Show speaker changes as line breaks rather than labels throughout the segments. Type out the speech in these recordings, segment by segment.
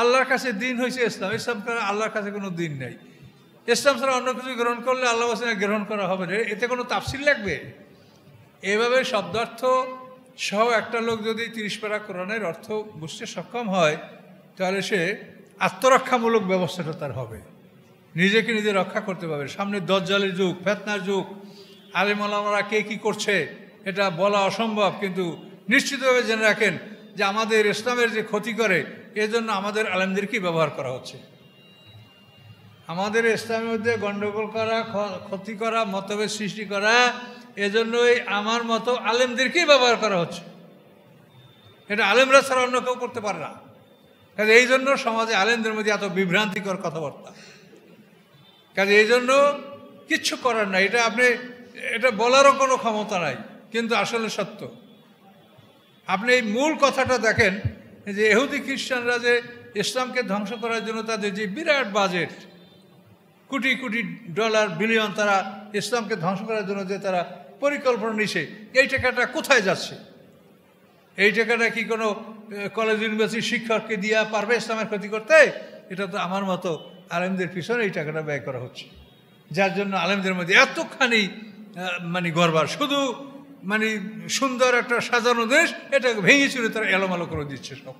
আল্লাহর কাছে দিন হয়েছে ইসলাম ইসলাম ছাড়া আল্লাহর কাছে কোনো দিন নেই ইসলাম ছাড়া অন্য কিছু গ্রহণ করলে আল্লাহ হোসেন গ্রহণ করা হবে না এতে কোনো তাফসিল লাগবে এভাবে শব্দার্থ সহ একটা লোক যদি তিরিশ পারা কোরআনের অর্থ বুঝতে সক্ষম হয় তাহলে সে আত্মরক্ষামূলক ব্যবস্থাটা তার হবে নিজেকে নিজে রক্ষা করতে পারবে সামনে দজ্জালের যুগ ফেতনার যুগ আলামারা কে কি করছে এটা বলা অসম্ভব কিন্তু নিশ্চিতভাবে জেনে রাখেন যে আমাদের ইসলামের যে ক্ষতি করে এজন্য আমাদের আলেমদেরকেই ব্যবহার করা হচ্ছে আমাদের ইসলামের মধ্যে গণ্ডগোল করা ক্ষতি করা মতভেদ সৃষ্টি করা এজন্যই আমার মতো আলেমদেরকেই ব্যবহার করা হচ্ছে এটা আলেমরা ছাড়া অন্য কেউ করতে পারে না কাজে এই জন্য সমাজে আলেমদের মধ্যে এত বিভ্রান্তিকর কথাবার্তা কাজে এই জন্য কিচ্ছু করার নাই এটা আপনি এটা বলারও কোনো ক্ষমতা নাই কিন্তু আসলে সত্য আপনি এই মূল কথাটা দেখেন যে এহুদি খ্রিস্টানরা যে ইসলামকে ধ্বংস করার জন্য তাদের যে বিরাট বাজেট কোটি কোটি ডলার বিলিয়ন তারা ইসলামকে ধ্বংস করার জন্য যে তারা পরিকল্পনা নিছে এই টাকাটা কোথায় যাচ্ছে এই টাকাটা কি কোনো কলেজ ইউনিভার্সিটির শিক্ষককে দিয়া পারবে ইসলামের ক্ষতি করতে এটা তো আমার মতো আলেমদের পিছনে এই টাকাটা ব্যয় করা হচ্ছে যার জন্য আলেমদের মধ্যে এতখানি মানে গর্বার শুধু মানে সুন্দর একটা সাজানো দেশ এটা ভেঙে চুরে তারা এলোমালো করে দিচ্ছে সব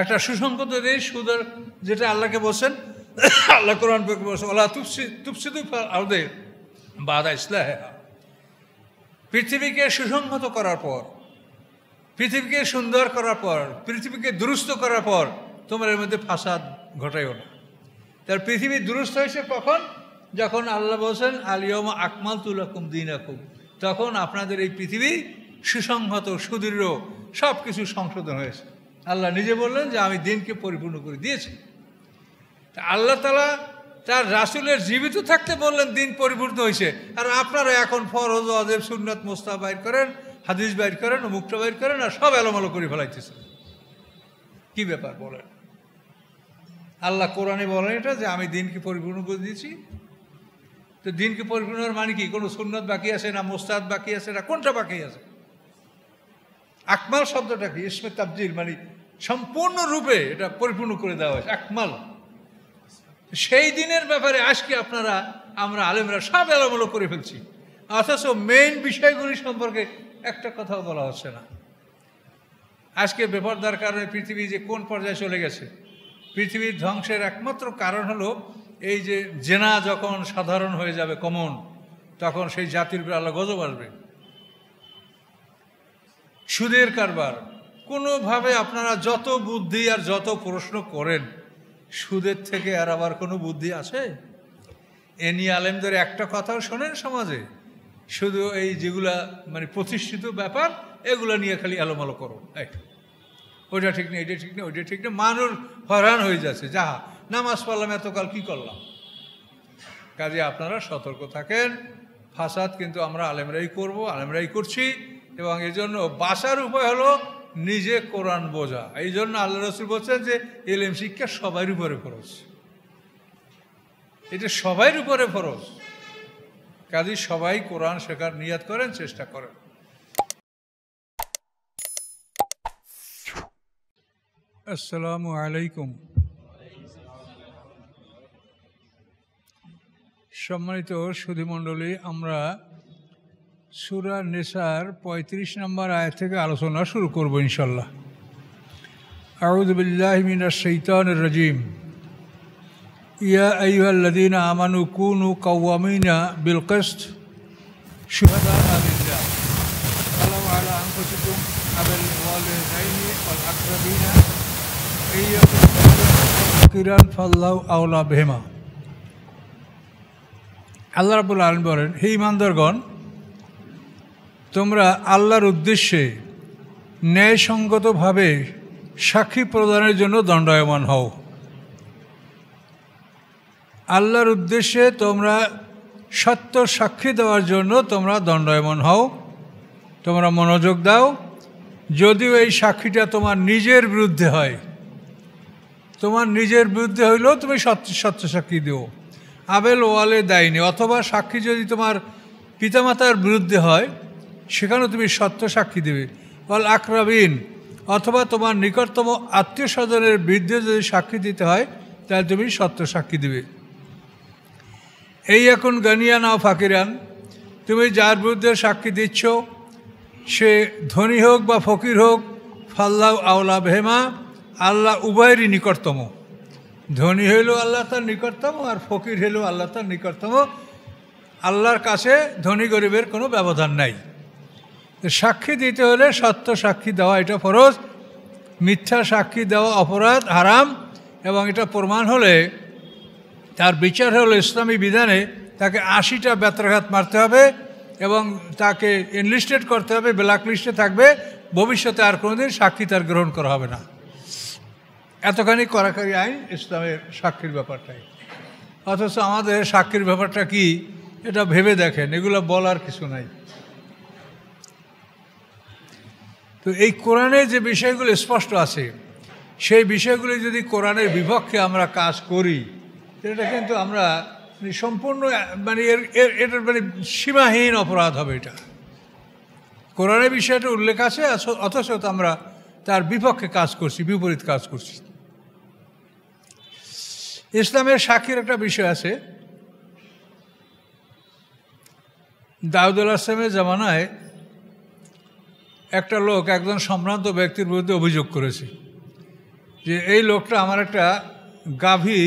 একটা সুসংগত দেশ সুদর যেটা আল্লাহকে বলছেন আল্লাহ কোরআন পেকে বলছেন আল্লাহ তুপসি তুপসি আলদের বাদা ইসলাহ পৃথিবীকে সুসংহত করার পর পৃথিবীকে সুন্দর করার পর পৃথিবীকে দুরুস্ত করার পর তোমার এর মধ্যে ফাসাদ ঘটাইও না তার পৃথিবী দুরুস্ত হয়েছে কখন যখন আল্লাহ বলছেন আলিয়ম আকমাল তুলাকুম দিন আকুম তখন আপনাদের এই পৃথিবী সুসংহত সুদৃঢ় সব কিছু সংশোধন হয়েছে আল্লাহ নিজে বললেন যে আমি দিনকে পরিপূর্ণ করে দিয়েছি তা আল্লাহ তালা তার রাসুলের জীবিত থাকতে বললেন দিন পরিপূর্ণ হয়েছে আর আপনারা এখন ফরজ অজেব সুন্নত মোস্তা বাইর করেন হাদিস বাইর করেন মুক্ত বাইর করেন আর সব এলোমালো করে ফেলাইতেছেন কি ব্যাপার বলেন আল্লাহ কোরআনে বলেন এটা যে আমি দিনকে পরিপূর্ণ করে দিয়েছি তো দিনকে পরিপূর্ণ মানে কি কোনো সুন্নত বাকি আছে না মোস্তাদ বাকি আছে না কোনটা বাকি আছে আকমাল শব্দটা কি ইসমে তাবজিল মানে সম্পূর্ণরূপে এটা পরিপূর্ণ করে দেওয়া হয়েছে আকমাল সেই দিনের ব্যাপারে আজকে আপনারা আমরা আলেমরা সব এলামূলক করে ফেলছি অথচ মেইন বিষয়গুলি সম্পর্কে একটা কথাও বলা হচ্ছে না আজকে বেপরদার কারণে পৃথিবী যে কোন পর্যায়ে চলে গেছে পৃথিবীর ধ্বংসের একমাত্র কারণ হলো এই যে জেনা যখন সাধারণ হয়ে যাবে কমন তখন সেই জাতির উপরে আল্লাহ গজব আসবে সুদের কারবার কোনোভাবে আপনারা যত বুদ্ধি আর যত প্রশ্ন করেন সুদের থেকে আর আবার কোনো বুদ্ধি আছে এ নিয়ে আলেমদের একটা কথাও শোনেন সমাজে শুধু এই যেগুলা মানে প্রতিষ্ঠিত ব্যাপার এগুলো নিয়ে খালি আলোমালো করো ওইটা ঠিক নেই এটা ঠিক নেই ওইটা ঠিক নেই মানুষ হয়রান হয়ে যাচ্ছে যাহা নামাজ পড়লাম এতকাল কি করলাম কাজে আপনারা সতর্ক থাকেন ফাসাদ কিন্তু আমরা আলেমরাই করব আলেমরাই করছি এবং এজন্য বাসার উপায় হলো নিজে কোরআন বোঝা এই জন্য আল্লাহ রসুল বলছেন যে এলএম শিক্ষা সবার উপরে খরচ এটা সবাই উপরে ফরজ কাজী সবাই কোরআন শেখার নিয়াত করেন চেষ্টা করেন আসসালামু আলাইকুম সম্মানিত সুধীমণ্ডলী আমরা সুরা নেশার ৩৫ নম্বর আয় থেকে আলোচনা শুরু করবো ইনশাল্লাহ আউদুবিল্লাহমিনা সৈতান রাজিম ইয়া আইহাল্লাদিন আমানু কুনু কাউমিনা বিলকস্ত শুহাদা আলিল্লাহ আলা আনফুসিকুম কিরান ফাল্লাহ আউলা বেহমা আল্লাহ রাবুল আলম বলেন হে ইমানদারগণ তোমরা আল্লাহর উদ্দেশ্যে ন্যায়সঙ্গতভাবে সাক্ষী প্রদানের জন্য দণ্ডায়মান হও আল্লাহর উদ্দেশ্যে তোমরা সত্য সাক্ষী দেওয়ার জন্য তোমরা দণ্ডায়মান হও তোমরা মনোযোগ দাও যদিও এই সাক্ষীটা তোমার নিজের বিরুদ্ধে হয় তোমার নিজের বিরুদ্ধে হইলেও তুমি সত্য সত্য সাক্ষী দিও আবেল ওয়ালে দেয়নি অথবা সাক্ষী যদি তোমার পিতামাতার বিরুদ্ধে হয় সেখানেও তুমি সত্য সাক্ষী দেবে অল আক্রাবিন অথবা তোমার নিকটতম আত্মীয় স্বজনের বৃদ্ধে যদি সাক্ষী দিতে হয় তাহলে তুমি সত্য সাক্ষী দেবে এই এখন গানিয়ান নাও ফাকিরান তুমি যার বিরুদ্ধে সাক্ষী দিচ্ছ সে ধনী হোক বা ফকির হোক ফাল্লাহ আউলা ভেমা আল্লাহ উভয়েরই নিকটতম ধনী হইলেও আল্লাহ তার নিকটতম আর ফকির হইলেও আল্লাহ তার নিকটতম আল্লাহর কাছে ধনী গরিবের কোনো ব্যবধান নাই সাক্ষী দিতে হলে সত্য সাক্ষী দেওয়া এটা ফরজ মিথ্যা সাক্ষী দেওয়া অপরাধ হারাম এবং এটা প্রমাণ হলে তার বিচার হলো ইসলামী বিধানে তাকে আশিটা ব্যত্রাঘাত মারতে হবে এবং তাকে এনলিস্টেড করতে হবে ব্ল্যাক লিস্টে থাকবে ভবিষ্যতে আর কোনোদিন সাক্ষী তার গ্রহণ করা হবে না এতখানি করাকারি আইন ইসলামের সাক্ষীর ব্যাপারটাই অথচ আমাদের সাক্ষীর ব্যাপারটা কি এটা ভেবে দেখেন এগুলো বলার কিছু নাই তো এই কোরআনে যে বিষয়গুলো স্পষ্ট আছে সেই বিষয়গুলি যদি কোরআনের বিপক্ষে আমরা কাজ করি এটা কিন্তু আমরা মানে সম্পূর্ণ মানে এর এটার মানে সীমাহীন অপরাধ হবে এটা কোরআনের বিষয়টা উল্লেখ আছে অথচ আমরা তার বিপক্ষে কাজ করছি বিপরীত কাজ করছি ইসলামের সাক্ষীর একটা বিষয় আছে দাউদুল আসলামের জামানায় একটা লোক একজন সম্ভ্রান্ত ব্যক্তির বিরুদ্ধে অভিযোগ করেছে যে এই লোকটা আমার একটা গাভী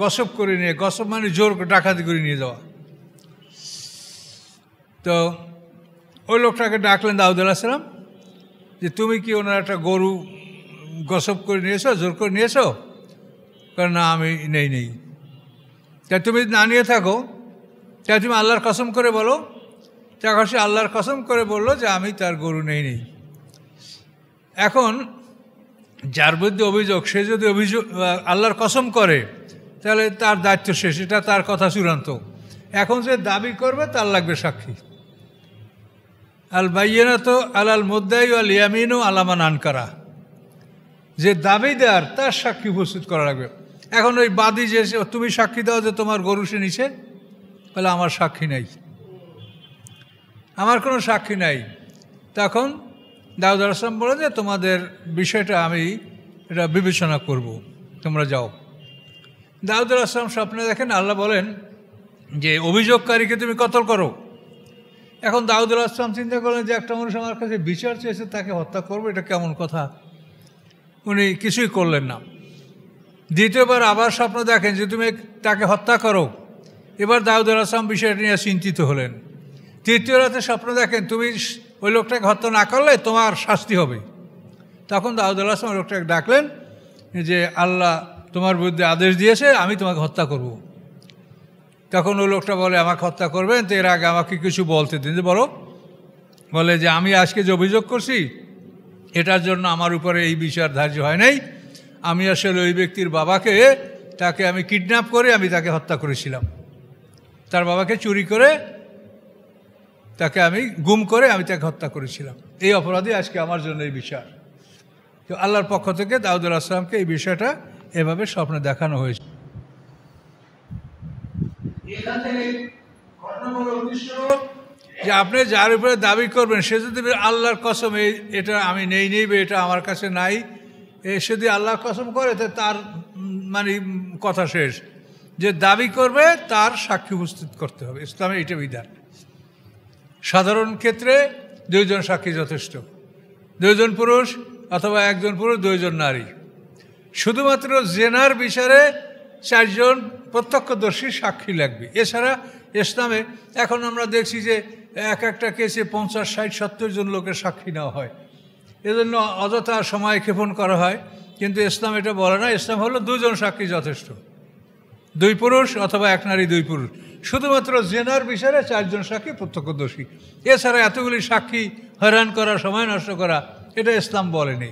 গসব করে নিয়ে গসব মানে জোর ডাকাতি করে নিয়ে যাওয়া তো ওই লোকটাকে ডাকলেন দাউদ আসলাম যে তুমি কি ওনার একটা গরু গসব করে নিয়েছো জোর করে নিয়েছো কারণ না আমি নেই নেই তাই তুমি না নিয়ে থাকো তাই তুমি আল্লাহর কসম করে বলো তখন সে আল্লাহর কসম করে বলল যে আমি তার গরু নেই নেই এখন যার বিরুদ্ধে অভিযোগ সে যদি অভিযোগ আল্লাহর কসম করে তাহলে তার দায়িত্ব শেষ এটা তার কথা চূড়ান্ত এখন যে দাবি করবে তার লাগবে সাক্ষী আল বাইয়েনা তো আল আল মোদ্দাই আল ইয়ামিনও আলামান আনকারা যে দাবিদার তার সাক্ষী উপস্থিত করা লাগবে এখন ওই বাদী যে তুমি সাক্ষী দাও যে তোমার গরু সে নিছে তাহলে আমার সাক্ষী নাই আমার কোনো সাক্ষী নাই তখন দাউদ আসলাম বলে যে তোমাদের বিষয়টা আমি এটা বিবেচনা করব তোমরা যাও দাউদ আসলাম স্বপ্নে দেখেন আল্লাহ বলেন যে অভিযোগকারীকে তুমি কতল করো এখন দাউদুল আসলাম চিন্তা করলেন যে একটা মানুষ আমার কাছে বিচার চেয়েছে তাকে হত্যা করবো এটা কেমন কথা উনি কিছুই করলেন না দ্বিতীয়বার আবার স্বপ্ন দেখেন যে তুমি তাকে হত্যা করো এবার দাউদুল আসলাম বিষয়টা নিয়ে চিন্তিত হলেন তৃতীয় রাতে স্বপ্ন দেখেন তুমি ওই লোকটাকে হত্যা না করলে তোমার শাস্তি হবে তখন দাউদুল্লাহ আসলাম ওই লোকটাকে ডাকলেন যে আল্লাহ তোমার বিরুদ্ধে আদেশ দিয়েছে আমি তোমাকে হত্যা করব। তখন ওই লোকটা বলে আমাকে হত্যা করবেন তো এর আগে আমাকে কিছু বলতে দিন বলো বলে যে আমি আজকে যে অভিযোগ করছি এটার জন্য আমার উপরে এই বিষয় ধার্য হয় নাই আমি আসলে ওই ব্যক্তির বাবাকে তাকে আমি কিডন্যাপ করে আমি তাকে হত্যা করেছিলাম তার বাবাকে চুরি করে তাকে আমি গুম করে আমি তাকে হত্যা করেছিলাম এই অপরাধী আজকে আমার জন্য এই বিষয় তো আল্লাহর পক্ষ থেকে দাউদুল আসলামকে এই বিষয়টা এভাবে স্বপ্নে দেখানো হয়েছে যে আপনি যার উপরে দাবি করবেন সে যদি আল্লাহর কসম এই এটা আমি নেই নেই এটা আমার কাছে নাই সে যদি আল্লাহর কসম করে তার মানে কথা শেষ যে দাবি করবে তার সাক্ষী উপস্থিত করতে হবে ইসলামে এটা বিধান সাধারণ ক্ষেত্রে দুইজন সাক্ষী যথেষ্ট দুইজন পুরুষ অথবা একজন পুরুষ দুইজন নারী শুধুমাত্র জেনার বিচারে চারজন প্রত্যক্ষদর্শী সাক্ষী লাগবে এছাড়া ইসলামে এখন আমরা দেখছি যে এক একটা কেসে পঞ্চাশ ষাট সত্তর জন লোকের সাক্ষী নেওয়া হয় এজন্য অযথা সময় ক্ষেপণ করা হয় কিন্তু ইসলাম এটা বলে না ইসলাম হলো দুজন সাক্ষী যথেষ্ট দুই পুরুষ অথবা এক নারী দুই পুরুষ শুধুমাত্র জেনার বিচারে চারজন সাক্ষী প্রত্যক্ষদর্শী এছাড়া এতগুলি সাক্ষী হয়রান করা সময় নষ্ট করা এটা ইসলাম বলেনি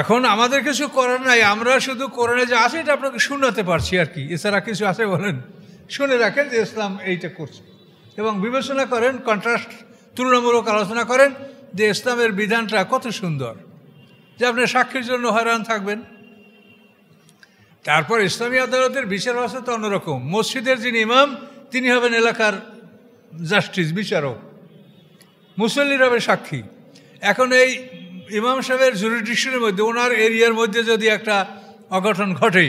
এখন আমাদের কিছু করার নাই আমরা শুধু করোনা যে আছে এটা আপনাকে শুনাতে পারছি আর কি এছাড়া কিছু আছে বলেন শুনে রাখেন যে ইসলাম এইটা করছে এবং বিবেচনা করেন কন্ট্রাস্ট তুলনামূলক আলোচনা করেন যে ইসলামের বিধানটা কত সুন্দর যে আপনি সাক্ষীর জন্য হয়রান থাকবেন তারপর ইসলামী আদালতের বিচার ব্যবস্থা তো অন্যরকম মসজিদের যিনি ইমাম তিনি হবেন এলাকার জাস্টিস বিচারক মুসল্লির হবে সাক্ষী এখন এই ইমাম সাহেবের জুরিডিকশনের মধ্যে ওনার এরিয়ার মধ্যে যদি একটা অঘটন ঘটে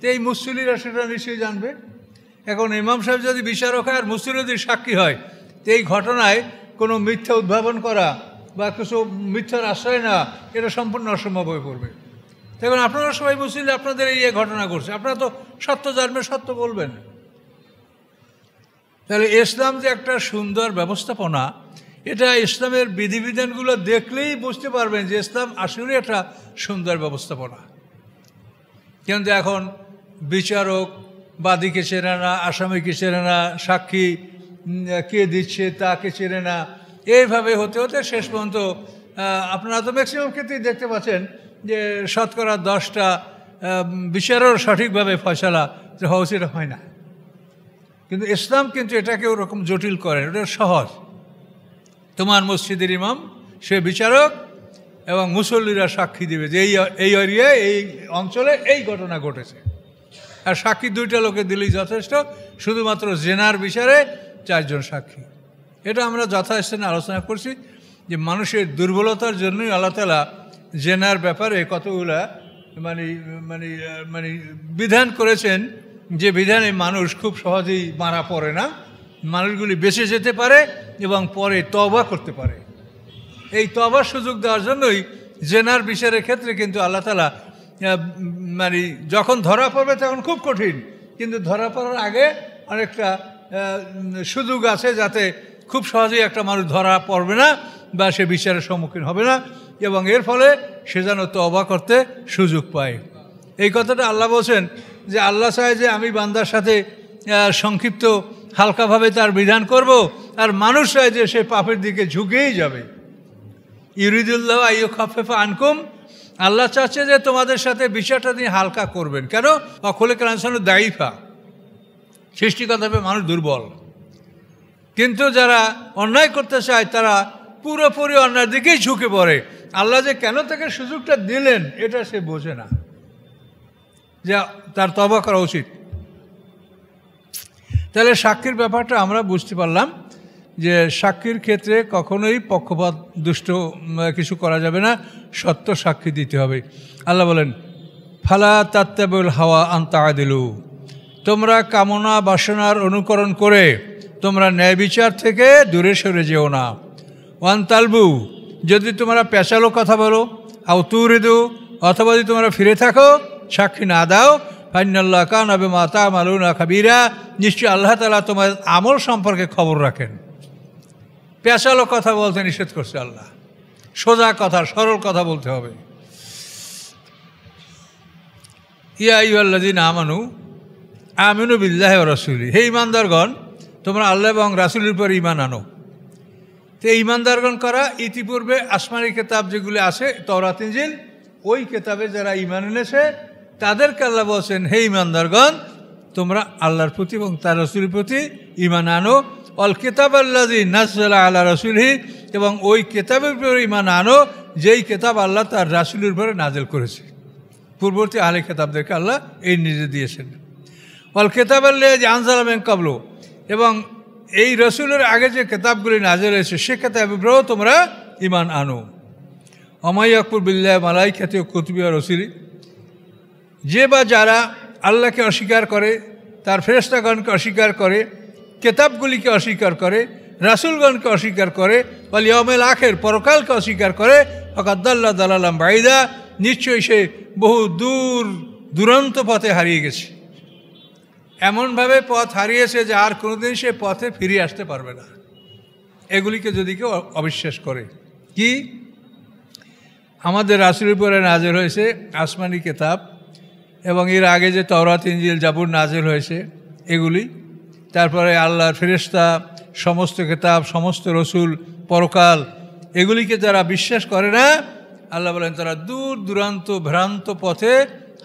তো এই মুসল্লিরা সেটা নিশ্চয়ই জানবে এখন ইমাম সাহেব যদি বিচারক হয় আর মুসল্লি যদি সাক্ষী হয় তো এই ঘটনায় কোনো মিথ্যা উদ্ভাবন করা বা কিছু মিথ্যার আশ্রয় না এটা সম্পূর্ণ অসম্ভব হয়ে পড়বে দেখুন আপনারা সবাই বুঝছেন যে আপনাদের এই ঘটনা ঘটছে আপনারা তো সত্য জন্মে সত্য বলবেন তাহলে ইসলাম যে একটা সুন্দর ব্যবস্থাপনা এটা ইসলামের বিধিবিধানগুলো দেখলেই বুঝতে পারবেন যে ইসলাম আসলে একটা সুন্দর ব্যবস্থাপনা কিন্তু এখন বিচারক বাদীকে চেনে না আসামিকে চেনে না সাক্ষী কে দিচ্ছে তাকে চেনে না এইভাবে হতে হতে শেষ পর্যন্ত আপনারা তো ম্যাক্সিমাম ক্ষেত্রেই দেখতে পাচ্ছেন যে শতকরা দশটা বিচারেরও সঠিকভাবে ফসলা যে হওয়া উচিত হয় না কিন্তু ইসলাম কিন্তু এটাকে ওরকম জটিল করে ওটা সহজ তোমার মসজিদের ইমাম সে বিচারক এবং মুসল্লিরা সাক্ষী দিবে যে এই এই এরিয়ায় এই অঞ্চলে এই ঘটনা ঘটেছে আর সাক্ষী দুইটা লোকে দিলেই যথেষ্ট শুধুমাত্র জেনার বিচারে চারজন সাক্ষী এটা আমরা যথাস্থানে আলোচনা করছি যে মানুষের দুর্বলতার জন্যই আল্লাহ তালা জেনার ব্যাপারে কতগুলা মানে মানে মানে বিধান করেছেন যে বিধানে মানুষ খুব সহজেই মারা পড়ে না মানুষগুলি বেঁচে যেতে পারে এবং পরে তবা করতে পারে এই তবার সুযোগ দেওয়ার জন্যই জেনার বিচারের ক্ষেত্রে কিন্তু আল্লাহ তালা মানে যখন ধরা পড়বে তখন খুব কঠিন কিন্তু ধরা পড়ার আগে অনেকটা সুযোগ আছে যাতে খুব সহজেই একটা মানুষ ধরা পড়বে না বা সে বিচারের সম্মুখীন হবে না এবং এর ফলে সে যেন তবা করতে সুযোগ পায় এই কথাটা আল্লাহ বলছেন যে আল্লাহ চায় যে আমি বান্দার সাথে সংক্ষিপ্ত হালকাভাবে তার বিধান করব আর মানুষ চায় যে সে পাপের দিকে ঝুঁকেই যাবে ইউরিদুল্লাহ আইয় খাফেফা আনকুম আল্লাহ চাচ্ছে যে তোমাদের সাথে বিচারটা তিনি হালকা করবেন কেন অখলে ক্রান্সানু দায়ীফা সৃষ্টিগতভাবে মানুষ দুর্বল কিন্তু যারা অন্যায় করতে চায় তারা পুরোপুরি অন্যায় দিকেই ঝুঁকে পড়ে আল্লাহ যে কেন তাকে সুযোগটা দিলেন এটা সে বোঝে না যে তার তবা করা উচিত তাহলে সাক্ষীর ব্যাপারটা আমরা বুঝতে পারলাম যে সাক্ষীর ক্ষেত্রে কখনোই পক্ষপাত দুষ্ট কিছু করা যাবে না সত্য সাক্ষী দিতে হবে আল্লাহ বলেন ফালা তাত্তাবুল হাওয়া আন্তা দিলু তোমরা কামনা বাসনার অনুকরণ করে তোমরা ন্যায় বিচার থেকে দূরে সরে যেও না ওয়ান তালবু যদি তোমরা পেঁচালো কথা বলো আও তুরে দো অথবা যদি তোমরা ফিরে থাকো সাক্ষী না দাও ফাইনাল্লাহ কান আবে মাতা মালুনা খাবিরা নিশ্চয়ই আল্লাহ তালা তোমার আমল সম্পর্কে খবর রাখেন পেঁচালো কথা বলতে নিষেধ করছে আল্লাহ সোজা কথা সরল কথা বলতে হবে ইয়া দিন আমানু আমিনু বিল্লাহ রসুলি হে ইমানদারগণ তোমরা আল্লাহ এবং রাসুলির উপর ইমান আনো তো ইমানদারগণ করা ইতিপূর্বে আসমানি কেতাব যেগুলি আছে তওরাত ইঞ্জিল ওই কেতাবে যারা ইমান এনেছে তাদেরকে আল্লাহ বলছেন হে ইমানদারগণ তোমরা আল্লাহর প্রতি এবং তার রসুলের প্রতি ইমান আনো অল কেতাব আল্লাহি নাসলা আল্লাহ রসুলহি এবং ওই কেতাবের উপরে ইমান আনো যেই কেতাব আল্লাহ তার রাসুলের উপরে নাজেল করেছে পূর্ববর্তী আলে কেতাবদেরকে আল্লাহ এই নিজে দিয়েছেন অল কেতাব আল্লাহ যে ব্যাংক কাবলো এবং এই রসুলের আগে যে কেতাবগুলি নাজের হয়েছে সে ব্রহ তোমরা ইমান আনো অমাই আকবর বিল্লাহ মালাই খ্যাতীয় কুতুবিয়া রসুলি যে বা যারা আল্লাহকে অস্বীকার করে তার ফেরস্তাগণকে অস্বীকার করে কেতাবগুলিকে অস্বীকার করে রাসুলগণকে অস্বীকার করে বা লিয়মেল আখের পরকালকে অস্বীকার করে ফকাদ্দাল্লা দালালাম বাইদা নিশ্চয়ই সে বহু দূর দুরন্ত পথে হারিয়ে গেছে এমনভাবে পথ হারিয়েছে যে আর কোনোদিন সে পথে ফিরে আসতে পারবে না এগুলিকে যদি কেউ অবিশ্বাস করে কি আমাদের রাসুল উপরে নাজের হয়েছে আসমানি কেতাব এবং এর আগে যে তওরা ইঞ্জিল জাবুর নাজের হয়েছে এগুলি তারপরে আল্লাহর ফেরেস্তা সমস্ত কেতাব সমস্ত রসুল পরকাল এগুলিকে যারা বিশ্বাস করে না আল্লাহ বলেন তারা দূর দূরান্ত ভ্রান্ত পথে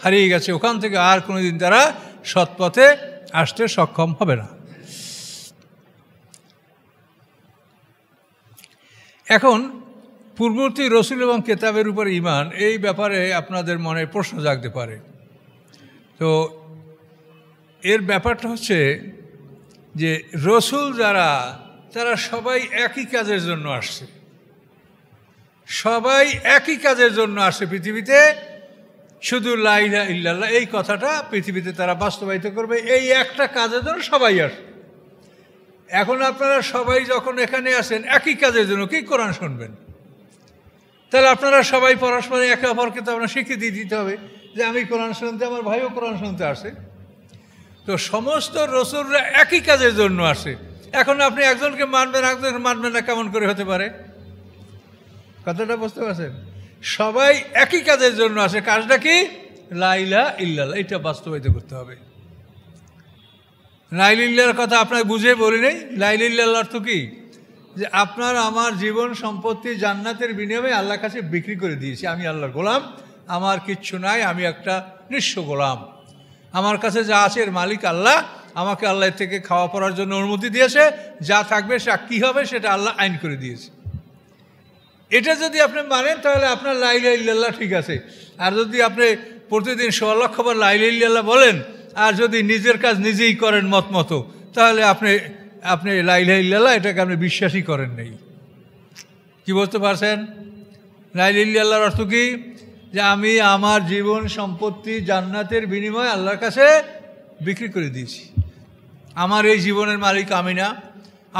হারিয়ে গেছে ওখান থেকে আর কোনোদিন তারা সৎপথে আসতে সক্ষম হবে না এখন পূর্ববর্তী রসুল এবং কেতাবের উপর ইমান এই ব্যাপারে আপনাদের মনে প্রশ্ন জাগতে পারে তো এর ব্যাপারটা হচ্ছে যে রসুল যারা তারা সবাই একই কাজের জন্য আসছে সবাই একই কাজের জন্য আসে পৃথিবীতে শুধু লাইলা ইল্লাল্লাহ এই কথাটা পৃথিবীতে তারা বাস্তবায়িত করবে এই একটা কাজের জন্য সবাই আসবে এখন আপনারা সবাই যখন এখানে আসেন একই কাজের জন্য কি কোরআন শুনবেন তাহলে আপনারা সবাই পরস্পরে একে অপরকে তো আপনার স্বীকৃতি দিতে হবে যে আমি কোরআন শুনতে আমার ভাইও কোরআন শুনতে আসে তো সমস্ত রসুলরা একই কাজের জন্য আসে এখন আপনি একজনকে মানবেন একজনকে মানবেন না কেমন করে হতে পারে কথাটা বুঝতে পারছেন সবাই একই কাজের জন্য আসে কাজটা কি লাইলা ইল্লাল্লাহ এটা বাস্তবায়িত করতে হবে ইল্লার কথা আপনার বুঝে বলি নেই ইল্লাল অর্থ কি যে আপনার আমার জীবন সম্পত্তি জান্নাতের বিনিময়ে আল্লাহর কাছে বিক্রি করে দিয়েছি আমি আল্লাহর গোলাম আমার কিচ্ছু নাই আমি একটা নিঃস্ব গোলাম আমার কাছে যা আছে এর মালিক আল্লাহ আমাকে আল্লাহ থেকে খাওয়া পড়ার জন্য অনুমতি দিয়েছে যা থাকবে সে কী হবে সেটা আল্লাহ আইন করে দিয়েছে এটা যদি আপনি মানেন তাহলে আপনার লাইলাইল্লাহ ঠিক আছে আর যদি আপনি প্রতিদিন লাই লাইলাইল্লাহ বলেন আর যদি নিজের কাজ নিজেই করেন মত মতো তাহলে আপনি আপনি লাইলাইল্লাহ এটাকে আপনি বিশ্বাসই করেন নাই কি বলতে পারছেন লাইলাইল্লাহর অর্থ কি যে আমি আমার জীবন সম্পত্তি জান্নাতের বিনিময়ে আল্লাহর কাছে বিক্রি করে দিয়েছি আমার এই জীবনের মালিক আমি না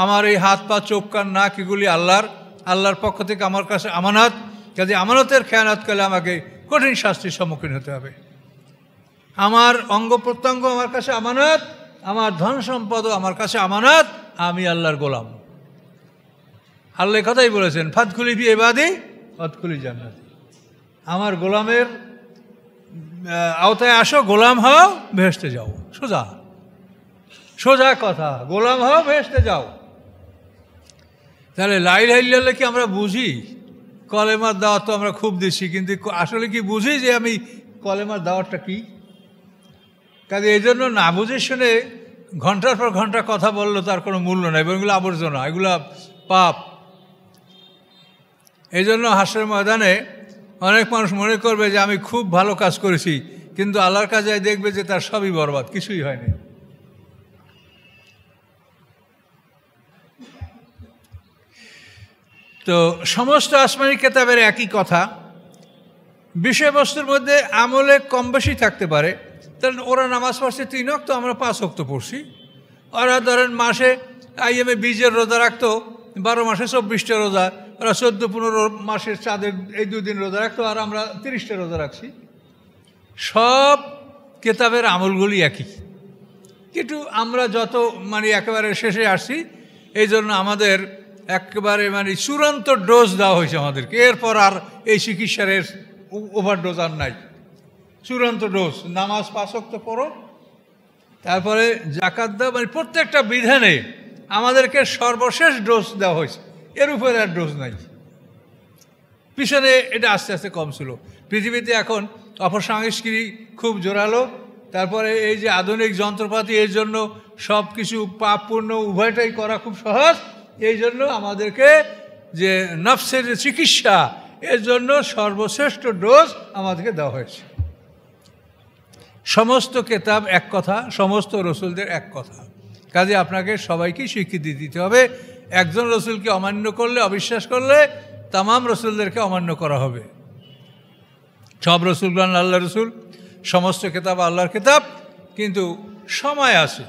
আমার এই হাত পা চোখ কান নাক এগুলি আল্লাহর আল্লাহর পক্ষ থেকে আমার কাছে আমানত যদি আমানতের খেয়ানত করলে আমাকে কঠিন শাস্তির সম্মুখীন হতে হবে আমার অঙ্গ প্রত্যঙ্গ আমার কাছে আমানত আমার ধন সম্পদও আমার কাছে আমানত আমি আল্লাহর গোলাম আল্লাহ কথাই বলেছেন ফাতকুলি বিয়ে বাদে ফতকুলি জান্নাত আমার গোলামের আওতায় আসো গোলাম হও ভেসতে যাও সোজা সোজা কথা গোলাম হও ভেসতে যাও তাহলে লাইল হাইল্লা কি আমরা বুঝি কলেমার দাওয়াত তো আমরা খুব দিছি কিন্তু আসলে কি বুঝি যে আমি কলেমার দাওয়াতটা কি কাজে এই জন্য না বুঝে শুনে ঘন্টার পর ঘন্টা কথা বললো তার কোনো মূল্য নাই এবং এগুলো আবর্জনা এগুলো পাপ এই জন্য হাসের ময়দানে অনেক মানুষ মনে করবে যে আমি খুব ভালো কাজ করেছি কিন্তু আল্লাহর কাজে দেখবে যে তার সবই বরবাদ কিছুই হয়নি তো সমস্ত আসমানি কেতাবের একই কথা বিষয়বস্তুর মধ্যে আমলে কম বেশি থাকতে পারে তাহলে ওরা নামাজ পড়ছে তিন অক্ত আমরা পাঁচ অক্ত পড়ছি ওরা ধরেন মাসে এ বীজের রোজা রাখতো বারো মাসে চব্বিশটা রোজা ওরা চোদ্দো পনেরো মাসের চাঁদের এই দুদিন রোজা রাখতো আর আমরা তিরিশটা রোজা রাখছি সব কেতাবের আমলগুলি একই কিন্তু আমরা যত মানে একেবারে শেষে আসছি এই জন্য আমাদের একেবারে মানে চূড়ান্ত ডোজ দেওয়া হয়েছে আমাদেরকে এরপর আর এই চিকিৎসার ওভার ডোজ আর নাই চূড়ান্ত ডোজ নামাজ তো পড়ো তারপরে জাকাত দেওয়া মানে প্রত্যেকটা বিধানে আমাদেরকে সর্বশেষ ডোজ দেওয়া হয়েছে এর উপরে আর ডোজ নাই পিছনে এটা আস্তে আস্তে কম ছিল পৃথিবীতে এখন অপসংস্কৃতি খুব জোরালো তারপরে এই যে আধুনিক যন্ত্রপাতি এর জন্য সব কিছু পাপপূর্ণ উভয়টাই করা খুব সহজ এই জন্য আমাদেরকে যে নফসের যে চিকিৎসা এর জন্য সর্বশ্রেষ্ঠ ডোজ আমাদেরকে দেওয়া হয়েছে সমস্ত কেতাব এক কথা সমস্ত রসুলদের এক কথা কাজে আপনাকে সবাইকে স্বীকৃতি দিতে হবে একজন রসুলকে অমান্য করলে অবিশ্বাস করলে তামাম রসুলদেরকে অমান্য করা হবে সব রসুলগান আল্লাহ রসুল সমস্ত কেতাব আল্লাহর কেতাব কিন্তু সময় আছে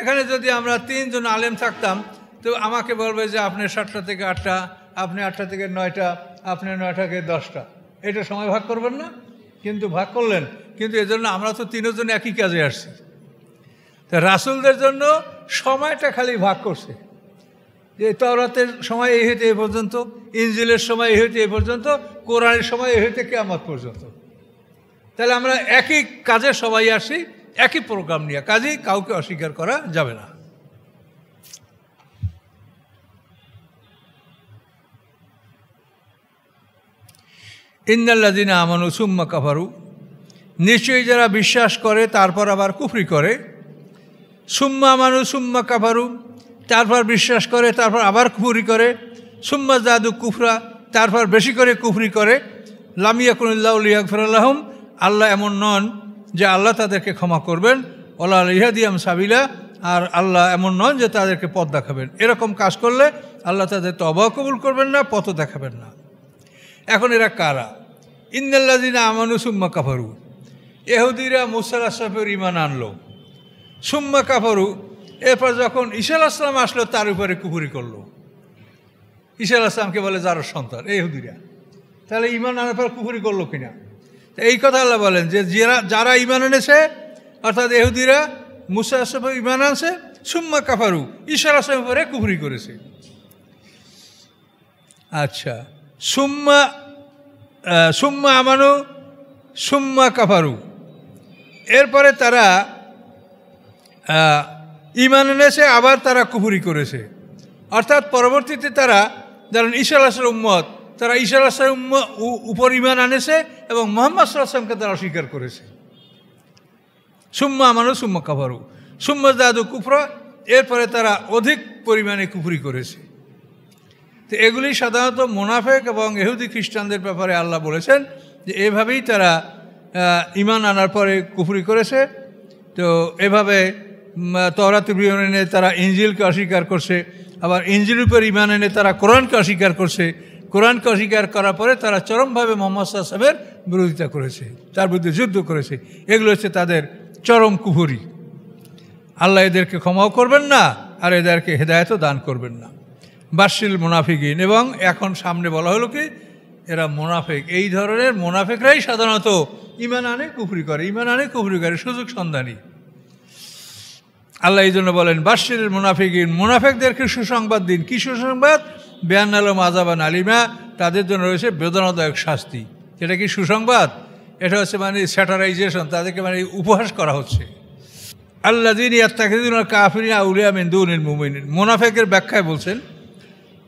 এখানে যদি আমরা তিনজন আলেম থাকতাম তো আমাকে বলবে যে আপনি সাতটা থেকে আটটা আপনি আটটা থেকে নয়টা আপনি নয়টাকে দশটা এটা সময় ভাগ করবেন না কিন্তু ভাগ করলেন কিন্তু এজন্য আমরা তো তিনজন একই কাজে আসছি তা রাসুলদের জন্য সময়টা খালি ভাগ করছে যে তরাতের সময় এই হইতে এ পর্যন্ত ইঞ্জিলের সময় এই হইতে এ পর্যন্ত কোরআনের সময় এই হইতে কেয়ামত পর্যন্ত তাহলে আমরা একই কাজে সবাই আসি একই প্রোগ্রাম নিয়ে কাজেই কাউকে অস্বীকার করা যাবে না ইন্দাল্লাদিন আমানু সুম্মা কাফারু নিশ্চয়ই যারা বিশ্বাস করে তারপর আবার কুফরি করে সুম্মা আমানু সুম্মা কাফারু তারপর বিশ্বাস করে তারপর আবার কুফরি করে সুম্মা জাদু কুফরা তারপর বেশি করে কুফরি করে লামিয়াকুল্লাহ লিয়াকফরাল্লাহম আল্লাহ এমন নন যে আল্লাহ তাদেরকে ক্ষমা করবেন ওলা ইহাদিয়াম সাবিলা আর আল্লাহ এমন নন যে তাদেরকে পথ দেখাবেন এরকম কাজ করলে আল্লাহ তাদের তবা কবুল করবেন না পথ দেখাবেন না এখন এরা কারা ইন্দাল্লাদিনা আমানু সুম্মা কাফারু এহুদিরা মুসাল আশরাফের ইমান আনলো সুম্মা কাফারু এরপর যখন ঈশাল আসলাম আসলো তার উপরে কুপুরি করলো ঈশাল আসলামকে বলে যার সন্তান এহুদিরা তাহলে ইমান আনার পর কুপুরি করলো কিনা এই কথা আল্লাহ বলেন যে যারা যারা ইমান এনেছে অর্থাৎ এহুদিরা মুসা আসলামের ইমান আনছে সুম্মা কাফারু ঈশ্বর আসলামের উপরে কুফরি করেছে আচ্ছা সুম্মা সুম্মা আমানু সুম্মা কাফারু এরপরে তারা ইমান এনেছে আবার তারা কুহুরি করেছে অর্থাৎ পরবর্তীতে তারা যেমন ঈশাল আসল উম্মত তারা ঈশাল আসল উম্ম উপর ইমান আনেছে এবং মোহাম্মদ সাল্লাহামকে তারা অস্বীকার করেছে সুম্মা আমানু সুম্মা কাফারু সুম্মা দাদু কুফরা এরপরে তারা অধিক পরিমাণে কুফুরি করেছে তো এগুলি সাধারণত মোনাফেক এবং এহুদি খ্রিস্টানদের ব্যাপারে আল্লাহ বলেছেন যে এভাবেই তারা ইমান আনার পরে কুফরি করেছে তো এভাবে তরাত এনে তারা ইঞ্জিলকে অস্বীকার করছে আবার ইঞ্জিল উপর ইমান এনে তারা কোরআনকে অস্বীকার করছে কোরআনকে অস্বীকার করার পরে তারা চরমভাবে মোহাম্মদ সাহসামের বিরোধিতা করেছে তার বিরুদ্ধে যুদ্ধ করেছে এগুলো হচ্ছে তাদের চরম কুফরি আল্লাহ এদেরকে ক্ষমাও করবেন না আর এদেরকে হেদায়তও দান করবেন না বাসিল মোনাফিকিন এবং এখন সামনে বলা হলো কি এরা মোনাফেক এই ধরনের মোনাফেকরাই সাধারণত ইমান আনে কুফরি করে ইমান আনে কুফরি করে সুযোগ সন্ধানী আল্লাহ এই জন্য বলেন বাসির মোনাফিকিন মোনাফেকদেরকে সুসংবাদ দিন কী সুসংবাদ বেয়ান আলম আজাবান আলিমা তাদের জন্য রয়েছে বেদনাদায়ক শাস্তি এটা কি সুসংবাদ এটা হচ্ছে মানে স্যাটারাইজেশন তাদেরকে মানে উপহাস করা হচ্ছে আল্লাহ দিন ইয়াত্তাকিদিন কাফিরিন আউলিয়া মিন্দুল মুমিন মোনাফেকের ব্যাখ্যায় বলছেন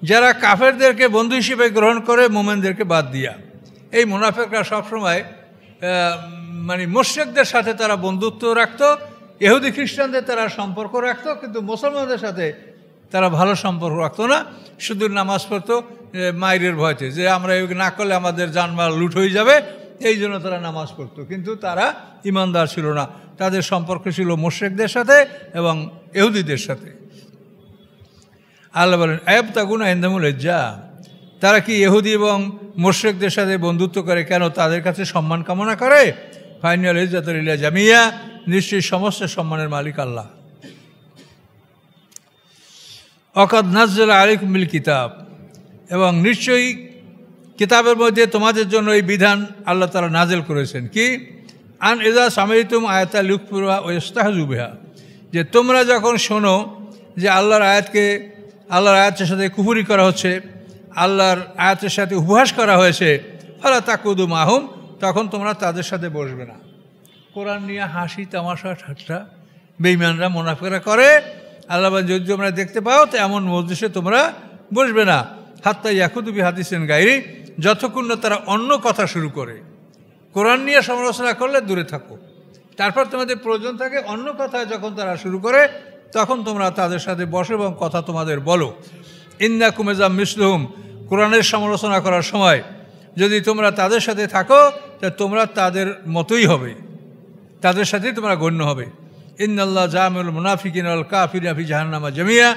যারা কাফেরদেরকে বন্ধু হিসেবে গ্রহণ করে মোমেনদেরকে বাদ দিয়া এই মুনাফেকরা সবসময় মানে মোশেকদের সাথে তারা বন্ধুত্ব রাখত এহুদি খ্রিস্টানদের তারা সম্পর্ক রাখত কিন্তু মুসলমানদের সাথে তারা ভালো সম্পর্ক রাখতো না শুধু নামাজ পড়তো মায়ের ভয়তে যে আমরা এগুলো না করলে আমাদের জানমাল লুট হয়ে যাবে এই জন্য তারা নামাজ পড়তো কিন্তু তারা ইমানদার ছিল না তাদের সম্পর্ক ছিল মোশেকদের সাথে এবং এহুদিদের সাথে আল্লাহ বলেন অ্যাব তাগুন এন্দামুল এজ্জা তারা কি ইহুদি এবং মোশ্রেকদের সাথে বন্ধুত্ব করে কেন তাদের কাছে সম্মান কামনা করে ফাইনাল ইজাতুল্লাহ জামিয়া নিশ্চয়ই সমস্ত সম্মানের মালিক আল্লাহ অকাদ নাজ্জাল আলিক মিল কিতাব এবং নিশ্চয়ই কিতাবের মধ্যে তোমাদের জন্য এই বিধান আল্লাহ তারা নাজেল করেছেন কি আন এজা সামিতুম আয়াতা লুকপুরা ও ইস্তাহজুবিহা যে তোমরা যখন শোনো যে আল্লাহর আয়াতকে আল্লাহর আয়াতের সাথে কুফুরি করা হচ্ছে আল্লাহর আয়াতের সাথে উপহাস করা হয়েছে ফলা তাকুদু মাহুম তখন তোমরা তাদের সাথে বসবে না কোরআন নিয়ে হাসি তামাশা ঠাট্টা বেইমানরা মোনাফেরা করে আল্লাহ যদি তোমরা দেখতে পাও তো এমন মজলিসে তোমরা বসবে না হাত্তা ইয়াকুদুবি হাদিসেন গাইরি যতক্ষণ না তারা অন্য কথা শুরু করে কোরআন নিয়ে সমালোচনা করলে দূরে থাকো তারপর তোমাদের প্রয়োজন থাকে অন্য কথা যখন তারা শুরু করে তখন তোমরা তাদের সাথে বসো এবং কথা তোমাদের বলো ইন্দা কুমেজা মিসলুম কোরআনের সমালোচনা করার সময় যদি তোমরা তাদের সাথে থাকো তা তোমরা তাদের মতোই হবে তাদের সাথেই তোমরা গণ্য হবে ইন্দাল্লাহ জামিউল মুনাফিকিন আল কাফির আফি জাহান্নামা জামিয়া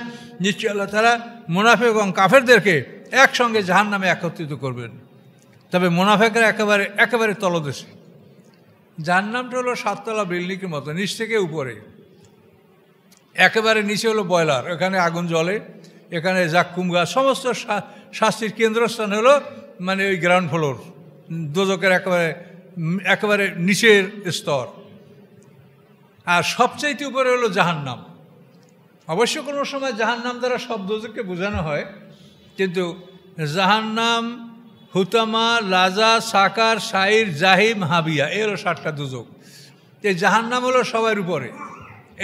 নিশ্চয় আল্লাহ তারা মুনাফে এবং কাফেরদেরকে একসঙ্গে জাহান্নামে একত্রিত করবেন তবে মুনাফেকরা একেবারে একেবারে তলদেশে জাহান্নামটা হলো সাততলা বিল্ডিংয়ের মতো নিচ থেকে উপরে একেবারে নিচে হলো বয়লার এখানে আগুন জ্বলে এখানে জাক্কুম গাছ সমস্ত শাস্তির কেন্দ্রস্থান হলো মানে ওই গ্রাউন্ড ফ্লোর দোজকের একেবারে একেবারে নিচের স্তর আর সবচাইতে উপরে হলো জাহান্নাম অবশ্য কোনো সময় জাহান্নাম দ্বারা সব দোজকে বোঝানো হয় কিন্তু জাহান্নাম হুতামা লাজা সাকার সাইর জাহিম হাবিয়া এর সাতটা দুজক এই জাহান্নাম হলো সবার উপরে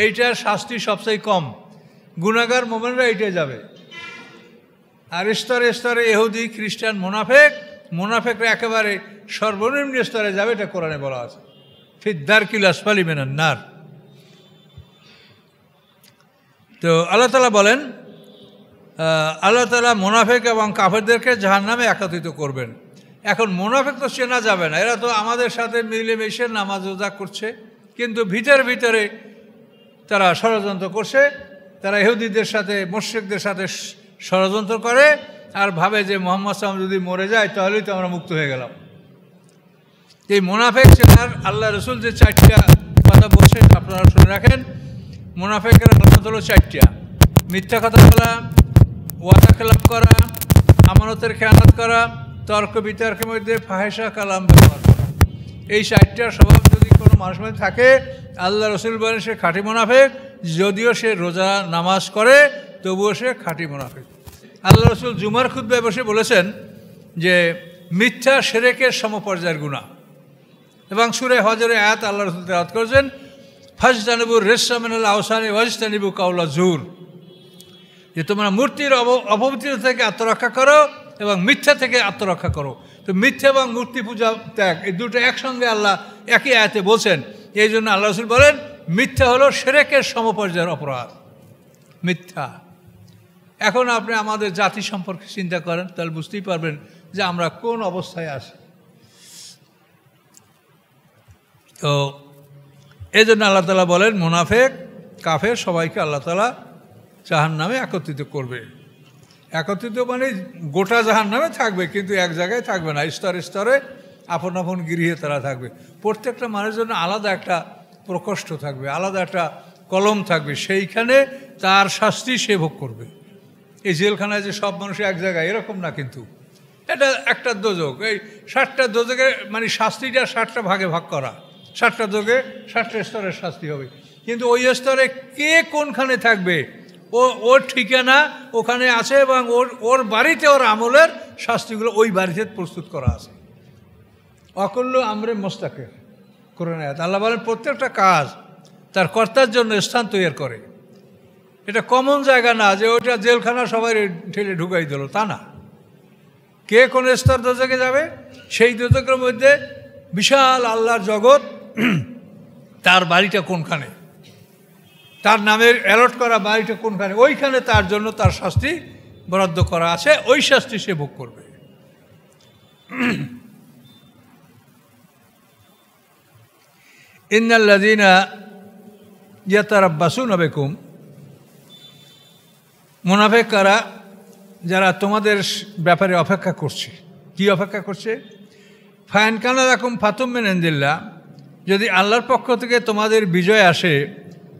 এইটার শাস্তি সবচেয়ে কম গুণাগার মোমেনরা এইটাই যাবে আর স্তরে স্তরে এহুদি খ্রিস্টান মোনাফেক মোনাফেকরা একেবারে সর্বনিম্ন স্তরে যাবে এটা কোরআনে বলা আছে ফিদ্দার কিল আসফালি নার তো আল্লাহ তালা বলেন আল্লাহ তালা মোনাফেক এবং কাফেরদেরকে যাহার নামে একত্রিত করবেন এখন মোনাফেক তো চেনা যাবে না এরা তো আমাদের সাথে মিলেমিশে নামাজ ওজা করছে কিন্তু ভিতরে ভিতরে তারা ষড়যন্ত্র করছে তারা ইহুদিদের সাথে মোর্শেকদের সাথে ষড়যন্ত্র করে আর ভাবে যে মোহাম্মদ সালাম যদি মরে যায় তাহলেই তো আমরা মুক্ত হয়ে গেলাম এই মোনাফেক সেটার আল্লাহ রসুল যে চারটিয়া কথা বলছেন আপনারা শুনে রাখেন মোনাফেকের আলামত হলো চারটিয়া মিথ্যা কথা বলা ওয়াদা খেলাপ করা আমানতের খেয়ানত করা তর্ক বিতর্কের মধ্যে ফাহেসা কালাম ব্যবহার করা এই চারটিয়ার স্বভাব কোনো মানুষ মধ্যে থাকে আল্লাহ রসুল বলেন সে খাঁটি মোনাফেক যদিও সে রোজা নামাজ করে তবুও সে খাঁটি মোনাফেক আল্লাহ রসুল জুমার খুদ্ায় বসে বলেছেন যে মিথ্যা সেরেকের সমপর্যায়ের গুণা এবং সুরে হজরে আয়াত আল্লাহ রসুল তেরাত করেছেন ফার্স্ট জানিবু রেসামিনাল আহসানি ওয়াজতানিবু কাউলা জুর যে তোমরা মূর্তির অপবিত্র থেকে আত্মরক্ষা করো এবং মিথ্যা থেকে আত্মরক্ষা করো তো মিথ্যা এবং মূর্তি পূজা ত্যাগ এই দুটো একসঙ্গে আল্লাহ একই আয়াতে বলছেন এই জন্য আল্লাহ রসুল বলেন মিথ্যা হলো সেরেকের সমপর্যায়ের অপরাধ মিথ্যা এখন আপনি আমাদের জাতি সম্পর্কে চিন্তা করেন তাহলে বুঝতেই পারবেন যে আমরা কোন অবস্থায় আছি তো এই জন্য আল্লাহ তালা বলেন মুনাফেক কাফের সবাইকে আল্লাহ তালা জাহান নামে একত্রিত করবে একত্রিত মানে গোটা জাহান নামে থাকবে কিন্তু এক জায়গায় থাকবে না স্তর স্তরে আপন আপন গৃহে তারা থাকবে প্রত্যেকটা মানুষের জন্য আলাদা একটা প্রকষ্ট থাকবে আলাদা একটা কলম থাকবে সেইখানে তার শাস্তি সে ভোগ করবে এই জেলখানায় যে সব মানুষ এক জায়গায় এরকম না কিন্তু এটা একটা দোজক এই ষাটটা দোজকে মানে শাস্তিটা ষাটটা ভাগে ভাগ করা ষাটটা দোগে ষাটটা স্তরের শাস্তি হবে কিন্তু ওই স্তরে কে কোনখানে থাকবে ও ওর ঠিকানা ওখানে আছে এবং ওর ওর বাড়িতে ওর আমলের শাস্তিগুলো ওই বাড়িতে প্রস্তুত করা আছে অকল্য আমরে মোস্তাকে করে নেয় আল্লাহ বলেন প্রত্যেকটা কাজ তার কর্তার জন্য স্থান তৈরি করে এটা কমন জায়গা না যে ওইটা জেলখানা সবাই ঠেলে ঢুকাই দিল তা না কে কোন স্তর দোজকে যাবে সেই দোজকের মধ্যে বিশাল আল্লাহর জগৎ তার বাড়িটা কোনখানে তার নামের অ্যালট করা বাড়িটা কোনখানে ওইখানে তার জন্য তার শাস্তি বরাদ্দ করা আছে ওই শাস্তি সে ভোগ করবে ইন্নাল্লাদিনা আব্বাসুন আবেকুম মোনাফেকারা যারা তোমাদের ব্যাপারে অপেক্ষা করছে কি অপেক্ষা করছে কানা রাখুম ফাতুম মেনেন্দিল্লা যদি আল্লাহর পক্ষ থেকে তোমাদের বিজয় আসে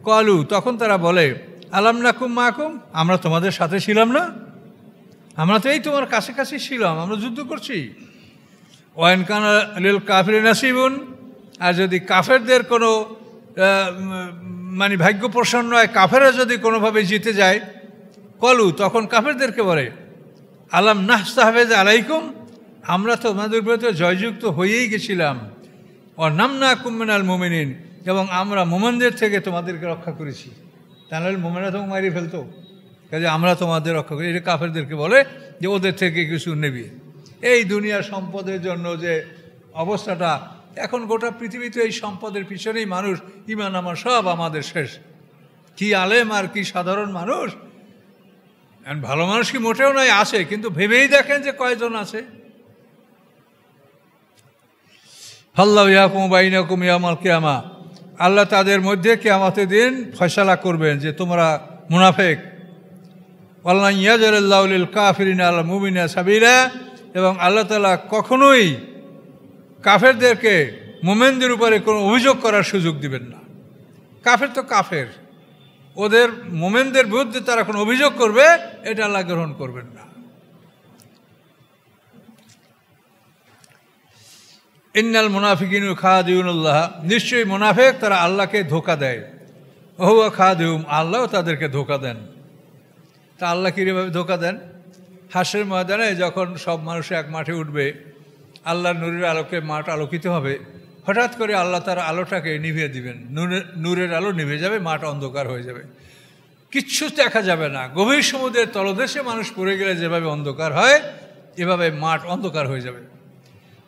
কলু তখন তারা বলে আলাম নাকুম মাকুম আমরা তোমাদের সাথে ছিলাম না আমরা তো এই তোমার কাছে কাছে ছিলাম আমরা যুদ্ধ করছি ওয়েন কান লিল কাফির নাসিবুন আর যদি কাফেরদের কোনো মানে ভাগ্য প্রসন্ন হয় কাফেরা যদি কোনোভাবে জিতে যায় কলু তখন কাফেরদেরকে বলে আলাম নাহ আলাইকুম আমরা তো আমাদের বিরুদ্ধে জয়যুক্ত হয়েই গেছিলাম ও নাম না আল মোমিনিন এবং আমরা মোমেনদের থেকে তোমাদেরকে রক্ষা করেছি তাহলে মোমেনরা তোমাকে মারিয়ে ফেলতো কাজে আমরা তোমাদের রক্ষা করি এটা কাফেরদেরকে বলে যে ওদের থেকে কিছু নেবে এই দুনিয়ার সম্পদের জন্য যে অবস্থাটা এখন গোটা পৃথিবীতে এই সম্পদের পিছনেই মানুষ ইমান আমার সব আমাদের শেষ কি আলেম আর কি সাধারণ মানুষ ভালো মানুষ কি মোটেও নয় আছে কিন্তু ভেবেই দেখেন যে কয়জন আছে ফাল্লাহ ইয়াকুম বাইনাকুম ইয়ামাল কেয়ামা আল্লাহ তাদের মধ্যে কেয়ামতের দিন ফয়সালা করবেন যে তোমরা মুনাফেক আল্লাহ ইয়াজুল্লাউল কাফিরিন আল্লাহ মুমিনা সাবিরা এবং আল্লাহ তালা কখনোই কাফেরদেরকে মোমেনদের উপরে কোনো অভিযোগ করার সুযোগ দিবেন না কাফের তো কাফের ওদের মোমেনদের বিরুদ্ধে তারা কোনো অভিযোগ করবে এটা আল্লাহ গ্রহণ করবেন না ইন্নাল মুনাফিকিন খাদিউনুল্লাহ নিশ্চয়ই মুনাফেক তারা আল্লাহকে ধোকা দেয় খা খাদিউম আল্লাহও তাদেরকে ধোকা দেন তা আল্লাহ কীভাবে ধোকা দেন হাসের ময়দানে যখন সব মানুষ এক মাঠে উঠবে আল্লাহর নূরের আলোকে মাঠ আলোকিত হবে হঠাৎ করে আল্লাহ তার আলোটাকে নিভিয়ে দিবেন নূরের নূরের আলো নিভে যাবে মাঠ অন্ধকার হয়ে যাবে কিচ্ছু দেখা যাবে না গভীর সমুদ্রের তলদেশে মানুষ পড়ে গেলে যেভাবে অন্ধকার হয় এভাবে মাঠ অন্ধকার হয়ে যাবে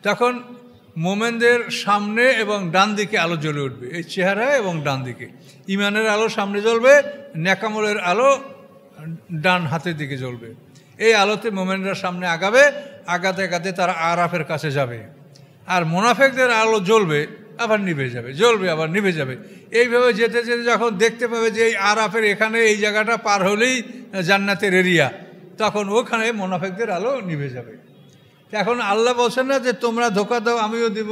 তখন মোমেনদের সামনে এবং ডান দিকে আলো জ্বলে উঠবে এই চেহারা এবং ডান দিকে ইমানের আলো সামনে জ্বলবে ন্যাকামলের আলো ডান হাতের দিকে জ্বলবে এই আলোতে মোমেনরা সামনে আগাবে আগাতে আগাতে তারা আরাফের কাছে যাবে আর মোনাফেকদের আলো জ্বলবে আবার নিভে যাবে জ্বলবে আবার নিভে যাবে এইভাবে যেতে যেতে যখন দেখতে পাবে যে এই আরাফের এখানে এই জায়গাটা পার হলেই জান্নাতের এরিয়া তখন ওখানে মোনাফেকদের আলো নিভে যাবে এখন আল্লাহ বলছেন না যে তোমরা ধোকা দাও আমিও দিব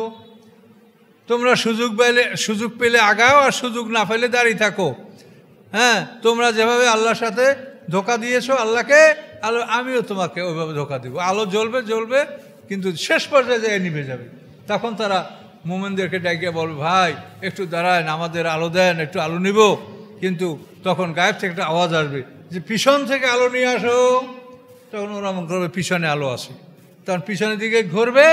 তোমরা সুযোগ পেলে সুযোগ পেলে আগাও আর সুযোগ না পেলে দাঁড়িয়ে থাকো হ্যাঁ তোমরা যেভাবে আল্লাহর সাথে ধোকা দিয়েছো আল্লাহকে আলো আমিও তোমাকে ওইভাবে ধোকা দিব আলো জ্বলবে জ্বলবে কিন্তু শেষ পর্যায়ে যায় নিভে যাবে তখন তারা মোমেনদেরকে ডাকিয়ে বল ভাই একটু দাঁড়ান আমাদের আলো দেন একটু আলো নিব কিন্তু তখন গায়েব থেকে একটা আওয়াজ আসবে যে পিছন থেকে আলো নিয়ে আসো তখন ওরা করবে পিছনে আলো আসে তখন পিছনের দিকে ঘুরবে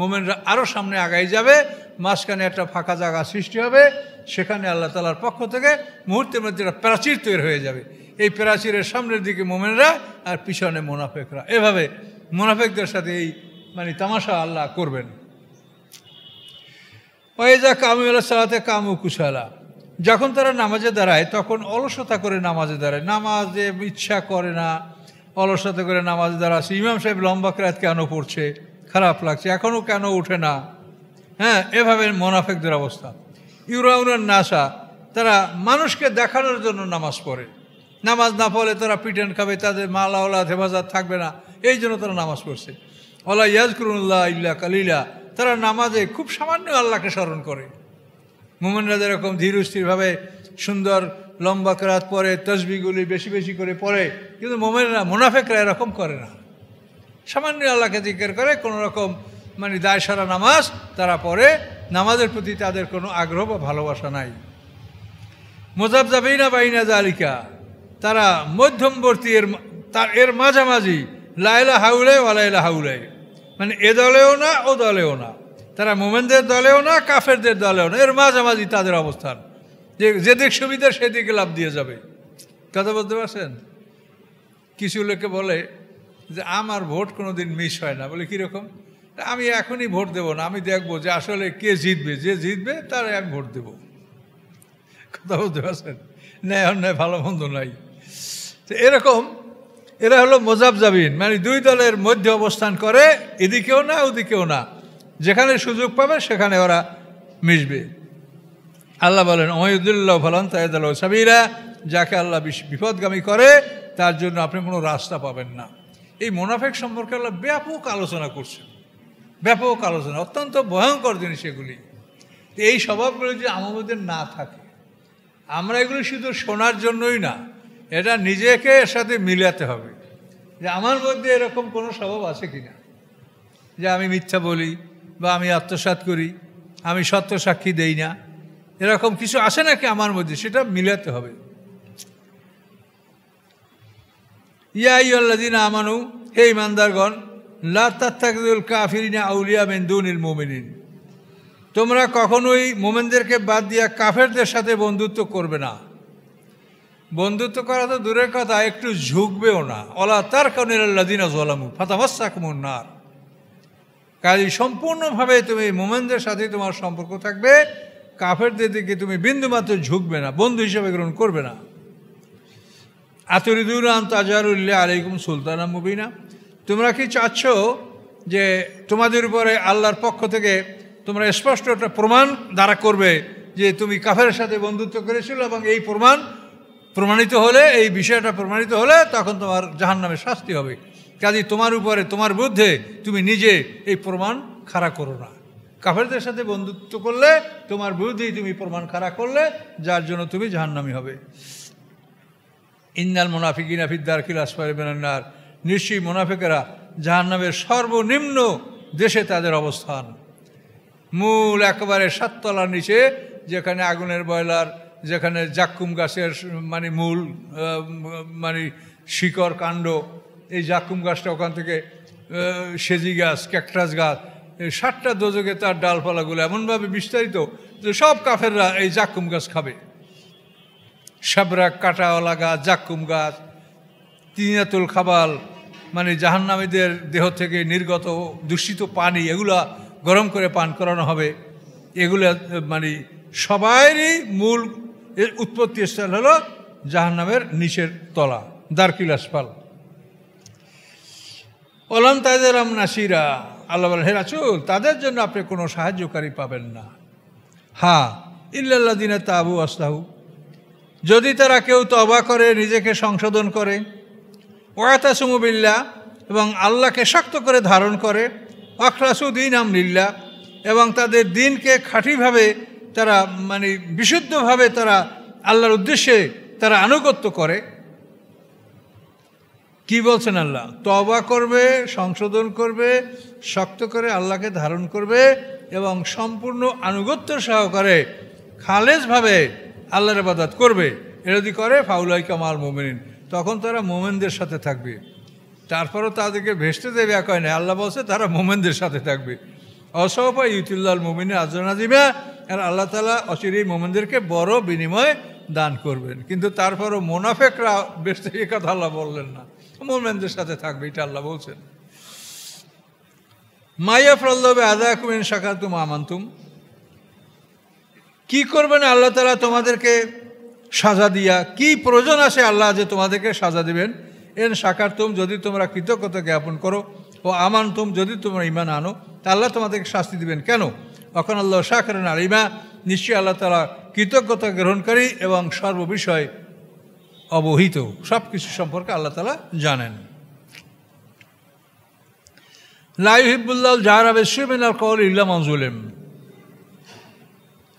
মোমেনরা আরও সামনে আগাই যাবে মাঝখানে একটা ফাঁকা জায়গা সৃষ্টি হবে সেখানে আল্লাহ তালার পক্ষ থেকে মুহূর্তের মধ্যে একটা প্রাচীর তৈরি হয়ে যাবে এই প্রাচীরের সামনের দিকে মোমেনরা আর পিছনে মোনাফেকরা এভাবে মোনাফেকদের সাথে এই মানে তামাশা আল্লাহ করবেন ওই যা কামু আল্লাহ সালাতে কামু কুশালা যখন তারা নামাজে দাঁড়ায় তখন অলসতা করে নামাজে দাঁড়ায় নামাজে ইচ্ছা করে না অলসতা করে নামাজ দ্বারা আছে ইমাম সাহেব লম্বা ক্রাত কেন পড়ছে খারাপ লাগছে এখনও কেন ওঠে না হ্যাঁ এভাবে মোনাফেকদের অবস্থা ইউরাউরের নাসা তারা মানুষকে দেখানোর জন্য নামাজ পড়ে নামাজ না পড়লে তারা পিটেন খাবে তাদের মালা ওলা হেফাজত থাকবে না এই জন্য তারা নামাজ পড়ছে অলা ইয়াজকুরুল্লাহ ইল্লা কালিলা তারা নামাজে খুব সামান্য আল্লাহকে স্মরণ করে মোমেনরা যেরকম ধীর স্থিরভাবে সুন্দর লম্বা কেরাত পরে তসবিগুলি বেশি বেশি করে পড়ে কিন্তু মোমেনরা মোনাফেকরা এরকম করে না সামান্য আল্লাহকে জিজ্ঞের করে কোনো রকম মানে দায়সারা নামাজ তারা পড়ে নামাজের প্রতি তাদের কোনো আগ্রহ বা ভালোবাসা নাই মোজাবজাবেই না বাইনা জালিকা তারা মধ্যমবর্তী এর তার এর মাঝামাঝি লাইলা হাউলে ওয়ালাইলা হাউলে মানে এ দলেও না ও দলেও না তারা মোমেনদের দলেও না কাফেরদের দলেও না এর মাঝামাঝি তাদের অবস্থান যে যেদিক সুবিধা সেদিকে লাভ দিয়ে যাবে কথা বলতে পারছেন কিছু লোকে বলে যে আমার ভোট কোনো দিন মিস হয় না বলে কীরকম আমি এখনই ভোট দেব না আমি দেখব যে আসলে কে জিতবে যে জিতবে তার আমি ভোট দেব কথা বলতে পারছেন ন্যায় অন্যায় ভালো মন্দ নাই তো এরকম এরা হলো মোজাবজাবিন মানে দুই দলের মধ্যে অবস্থান করে এদিকেও না ওদিকেও না যেখানে সুযোগ পাবে সেখানে ওরা মিশবে আল্লাহ বলেন ওয়দুল্লাহ ফলন তাইদুল্লাহ সাবিরা যাকে আল্লাহ বিপদগামী করে তার জন্য আপনি কোনো রাস্তা পাবেন না এই মোনাফেক সম্পর্কে আল্লাহ ব্যাপক আলোচনা করছেন ব্যাপক আলোচনা অত্যন্ত ভয়ঙ্কর জিনিস এগুলি এই স্বভাবগুলো যদি আমাদের না থাকে আমরা এগুলি শুধু শোনার জন্যই না এটা নিজেকে এর সাথে মিলাতে হবে যে আমার মধ্যে এরকম কোনো স্বভাব আছে কি না যে আমি মিথ্যা বলি বা আমি আত্মসাত করি আমি সত্য সাক্ষী দেই না এরকম কিছু আসে নাকি আমার মধ্যে সেটা মিলাতে হবে ইয়াইল্লাদিন আমানু হে ইমানদারগণ লাত্তাকুল কাফিরিনা আউলিয়া মেন্দুনিল মোমিনিন তোমরা কখনোই মোমেনদেরকে বাদ দিয়া কাফেরদের সাথে বন্ধুত্ব করবে না বন্ধুত্ব করা তো দূরের কথা একটু ঝুঁকবেও না অলা তার কারণে আল্লাদিনা জলামু ফাতামাসাকুমুর নার কাজে সম্পূর্ণভাবে তুমি মোমেনদের সাথে তোমার সম্পর্ক থাকবে কাফেরদের দিকে তুমি বিন্দুমাত্র ঝুঁকবে না বন্ধু হিসেবে গ্রহণ করবে না আতরিদুর আম তাজারুল্লাহ আলাইকুম সুলতানা মুবিনা তোমরা কি চাচ্ছ যে তোমাদের উপরে আল্লাহর পক্ষ থেকে তোমরা স্পষ্ট একটা প্রমাণ দ্বারা করবে যে তুমি কাফের সাথে বন্ধুত্ব করেছিল এবং এই প্রমাণ প্রমাণিত হলে এই বিষয়টা প্রমাণিত হলে তখন তোমার জাহান নামে শাস্তি হবে কাজে তোমার উপরে তোমার বুদ্ধে তুমি নিজে এই প্রমাণ খাড়া করো না কাফেরদের সাথে বন্ধুত্ব করলে তোমার বিরুদ্ধেই তুমি প্রমাণ খারাপ করলে যার জন্য তুমি জাহান্নামি হবে ইন্দাল মোনাফিক ইনাফিদ্দার কিলাসফারে বেনান্নার নিশ্চয়ই মোনাফিকেরা জাহান্নামের সর্বনিম্ন দেশে তাদের অবস্থান মূল একেবারে সাততলার নিচে যেখানে আগুনের বয়লার যেখানে জাক্কুম গাছের মানে মূল মানে শিকড় কাণ্ড এই জাক্কুম গাছটা ওখান থেকে সেজি গাছ ক্যাকটাস গাছ ষাটটা দোজকে তার ডালপালাগুলো এমনভাবে বিস্তারিত যে সব কাফেররা এই জাকুম গাছ খাবে সাবরা কাটাওয়ালা গাছ জাকুম গাছ তিনিয়াতুল খাবাল মানে জাহান্নামীদের দেহ থেকে নির্গত দূষিত পানি এগুলা গরম করে পান করানো হবে এগুলো মানে সবাইরই মূল উৎপত্তি স্থল হলো জাহান্নামের নিচের তলা দারকিল আসফাল অলম তাদের নাসিরা আল্লাহ বলেন হে রাসুল তাদের জন্য আপনি কোনো সাহায্যকারী পাবেন না হা ইল্লা দিনে তাবু আসলাহু যদি তারা কেউ তবা করে নিজেকে সংশোধন করে ওয়াতা সুমুবিল্লা এবং আল্লাহকে শক্ত করে ধারণ করে অখলাসু দিন আমলিল্লা এবং তাদের দিনকে খাঁটিভাবে তারা মানে বিশুদ্ধভাবে তারা আল্লাহর উদ্দেশ্যে তারা আনুগত্য করে কি বলছেন আল্লাহ তবা করবে সংশোধন করবে শক্ত করে আল্লাহকে ধারণ করবে এবং সম্পূর্ণ আনুগত্য সহকারে খালেজভাবে আল্লাহর আবাদাত করবে এরা যদি করে ফাউলাই কামাল মোমেন তখন তারা মোমেনদের সাথে থাকবে তারপরও তাদেরকে ভেসতে দেবে এক হয় না আল্লাহ বলছে তারা মোমেনদের সাথে থাকবে অসহপা ইউতুল্লাহ মোমিনের আজরানাজিমা আর আল্লাহ তালা অচিরেই মোমেনদেরকে বড় বিনিময় দান করবেন কিন্তু তারপরও মোনাফেকরা বেসতে এ কথা আল্লাহ বললেন না মোমেনদের সাথে থাকবে এটা আল্লাহ বলছেন মাইয়াফরাল্লাবে আদা কুমেন শাকাতুম আমান্তুম কি করবেন আল্লাহ তালা তোমাদেরকে সাজা দিয়া কি প্রয়োজন আছে আল্লাহ যে তোমাদেরকে সাজা দিবেন এন সাকারতুম যদি তোমরা কৃতজ্ঞতা জ্ঞাপন করো ও আমানতুম যদি তোমরা ইমান আনো তা আল্লাহ তোমাদেরকে শাস্তি দিবেন কেন অখন আল্লাহ সাকরেন আর ইমা নিশ্চয়ই আল্লাহ তালা কৃতজ্ঞতা গ্রহণকারী এবং সর্ববিষয় অবহিত সব কিছু সম্পর্কে আল্লাহ তালা জানেন লাইহিবুল্লাহ জাহরাবে সিমিনাল কল ইল্লা মঞ্জুলিম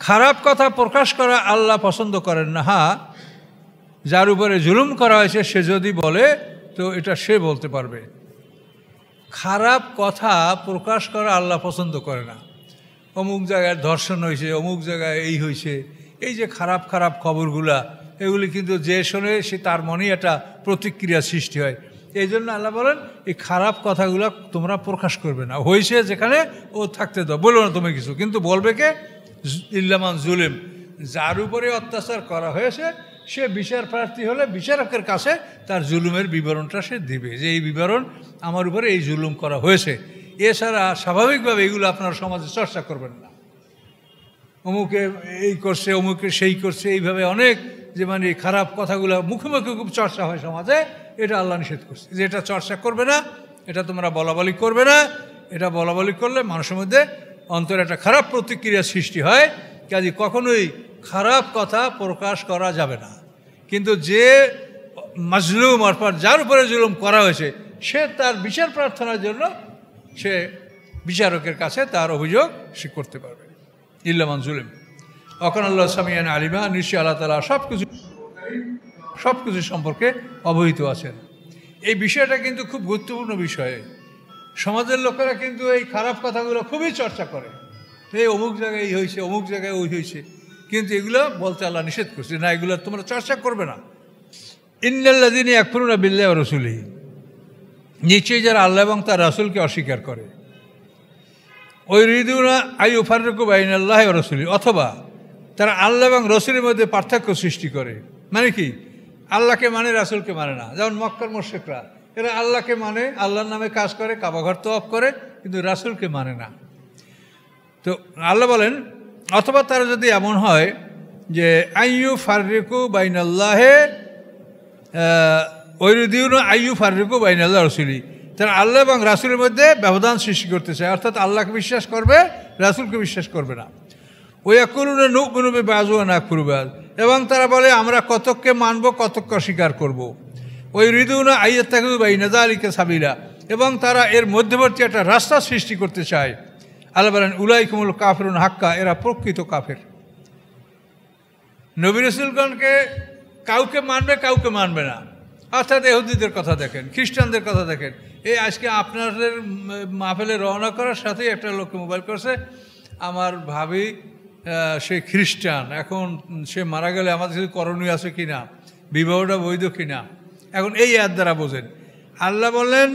খারাপ কথা প্রকাশ করা আল্লাহ পছন্দ করেন না হা হ্যাঁ, যার উপরে জুলুম করা হয়েছে সে যদি বলে তো এটা সে বলতে পারবে খারাপ কথা প্রকাশ করা আল্লাহ পছন্দ করে না অমুক জায়গায় ধর্ষণ হয়েছে অমুক জায়গায় এই হয়েছে এই যে খারাপ খারাপ খবরগুলা এগুলি কিন্তু যে শোনে সে তার মনেই একটা প্রতিক্রিয়া সৃষ্টি হয় এই জন্য আল্লাহ বলেন এই খারাপ কথাগুলো তোমরা প্রকাশ করবে না হয়েছে যেখানে ও থাকতে দাও বলবে না তুমি কিছু কিন্তু বলবে কে ইল্লামান জুলিম যার উপরে অত্যাচার করা হয়েছে সে বিচার প্রার্থী হলে বিচারকের কাছে তার জুলুমের বিবরণটা সে দিবে যে এই বিবরণ আমার উপরে এই জুলুম করা হয়েছে এছাড়া স্বাভাবিকভাবে এগুলো আপনার সমাজে চর্চা করবেন না অমুকে এই করছে অমুকে সেই করছে এইভাবে অনেক যে মানে খারাপ কথাগুলো মুখোমুখি খুব চর্চা হয় সমাজে এটা আল্লাহ নিষেধ করছে যে এটা চর্চা করবে না এটা তোমরা বলাবলি করবে না এটা বলাবলি করলে মানুষের মধ্যে অন্তরে একটা খারাপ প্রতিক্রিয়া সৃষ্টি হয় কাজে কখনোই খারাপ কথা প্রকাশ করা যাবে না কিন্তু যে মাজলুম অর্থাৎ যার উপরে জুলুম করা হয়েছে সে তার বিচার প্রার্থনার জন্য সে বিচারকের কাছে তার অভিযোগ সে করতে পারবে ইল্লামান জুলিম অকন আল্লাহ সামিয়ান আলিমা নিশ্চয় আল্লাহ তালা সব কিছু সব কিছু সম্পর্কে অবহিত আছেন এই বিষয়টা কিন্তু খুব গুরুত্বপূর্ণ বিষয় সমাজের লোকেরা কিন্তু এই খারাপ কথাগুলো খুবই চর্চা করে এই অমুক জায়গায় এই হয়েছে অমুক জায়গায় ওই হয়েছে কিন্তু এগুলো বলতে আল্লাহ নিষেধ করছে না এগুলো তোমরা চর্চা করবে না ইন্দাল্লা দিনী এক ফুরুনা বিল্লা রসুলি নিশ্চয়ই যারা আল্লাহ এবং তার রাসুলকে অস্বীকার করে ওই রিদুনা আই উফারুকু বাইন আল্লাহ রসুলি অথবা তারা আল্লাহ এবং রসুলের মধ্যে পার্থক্য সৃষ্টি করে মানে কি আল্লাহকে মানে রাসুলকে মানে না যেমন মক্কার মোশেকরা এরা আল্লাহকে মানে আল্লাহর নামে কাজ করে কাবাঘর তো অফ করে কিন্তু রাসুলকে মানে না তো আল্লাহ বলেন অথবা তারা যদি এমন হয় যে আইয়ু বাইন আল্লাহে ওইরুদ্দিউন আইয়ু বাইন বাইনাল্লাহ রসুলি তারা আল্লাহ এবং রাসুলের মধ্যে ব্যবধান সৃষ্টি করতে চায় অর্থাৎ আল্লাহকে বিশ্বাস করবে রাসুলকে বিশ্বাস করবে না ওই এক করুন নুবে বাজু না খুরুবাজ এবং তারা বলে আমরা কতককে মানব কতককে স্বীকার করব। ওই ঋদুনা আইয়াত্তাকু বাই নাজালিকে সাবিলা এবং তারা এর মধ্যবর্তী একটা রাস্তা সৃষ্টি করতে চায় আল্লাহ বলেন কুমল কাফরুন হাক্কা এরা প্রকৃত কাফের নবী রসুলগণকে কাউকে মানবে কাউকে মানবে না অর্থাৎ এহুদিদের কথা দেখেন খ্রিস্টানদের কথা দেখেন এই আজকে আপনাদের মাহফেলে রওনা করার সাথেই একটা লোককে মোবাইল করছে আমার ভাবি সে খ্রিস্টান এখন সে মারা গেলে আমাদের সাথে করণীয় আছে কি না বিবাহটা বৈধ কি না এখন এই এর দ্বারা বোঝেন আল্লাহ বললেন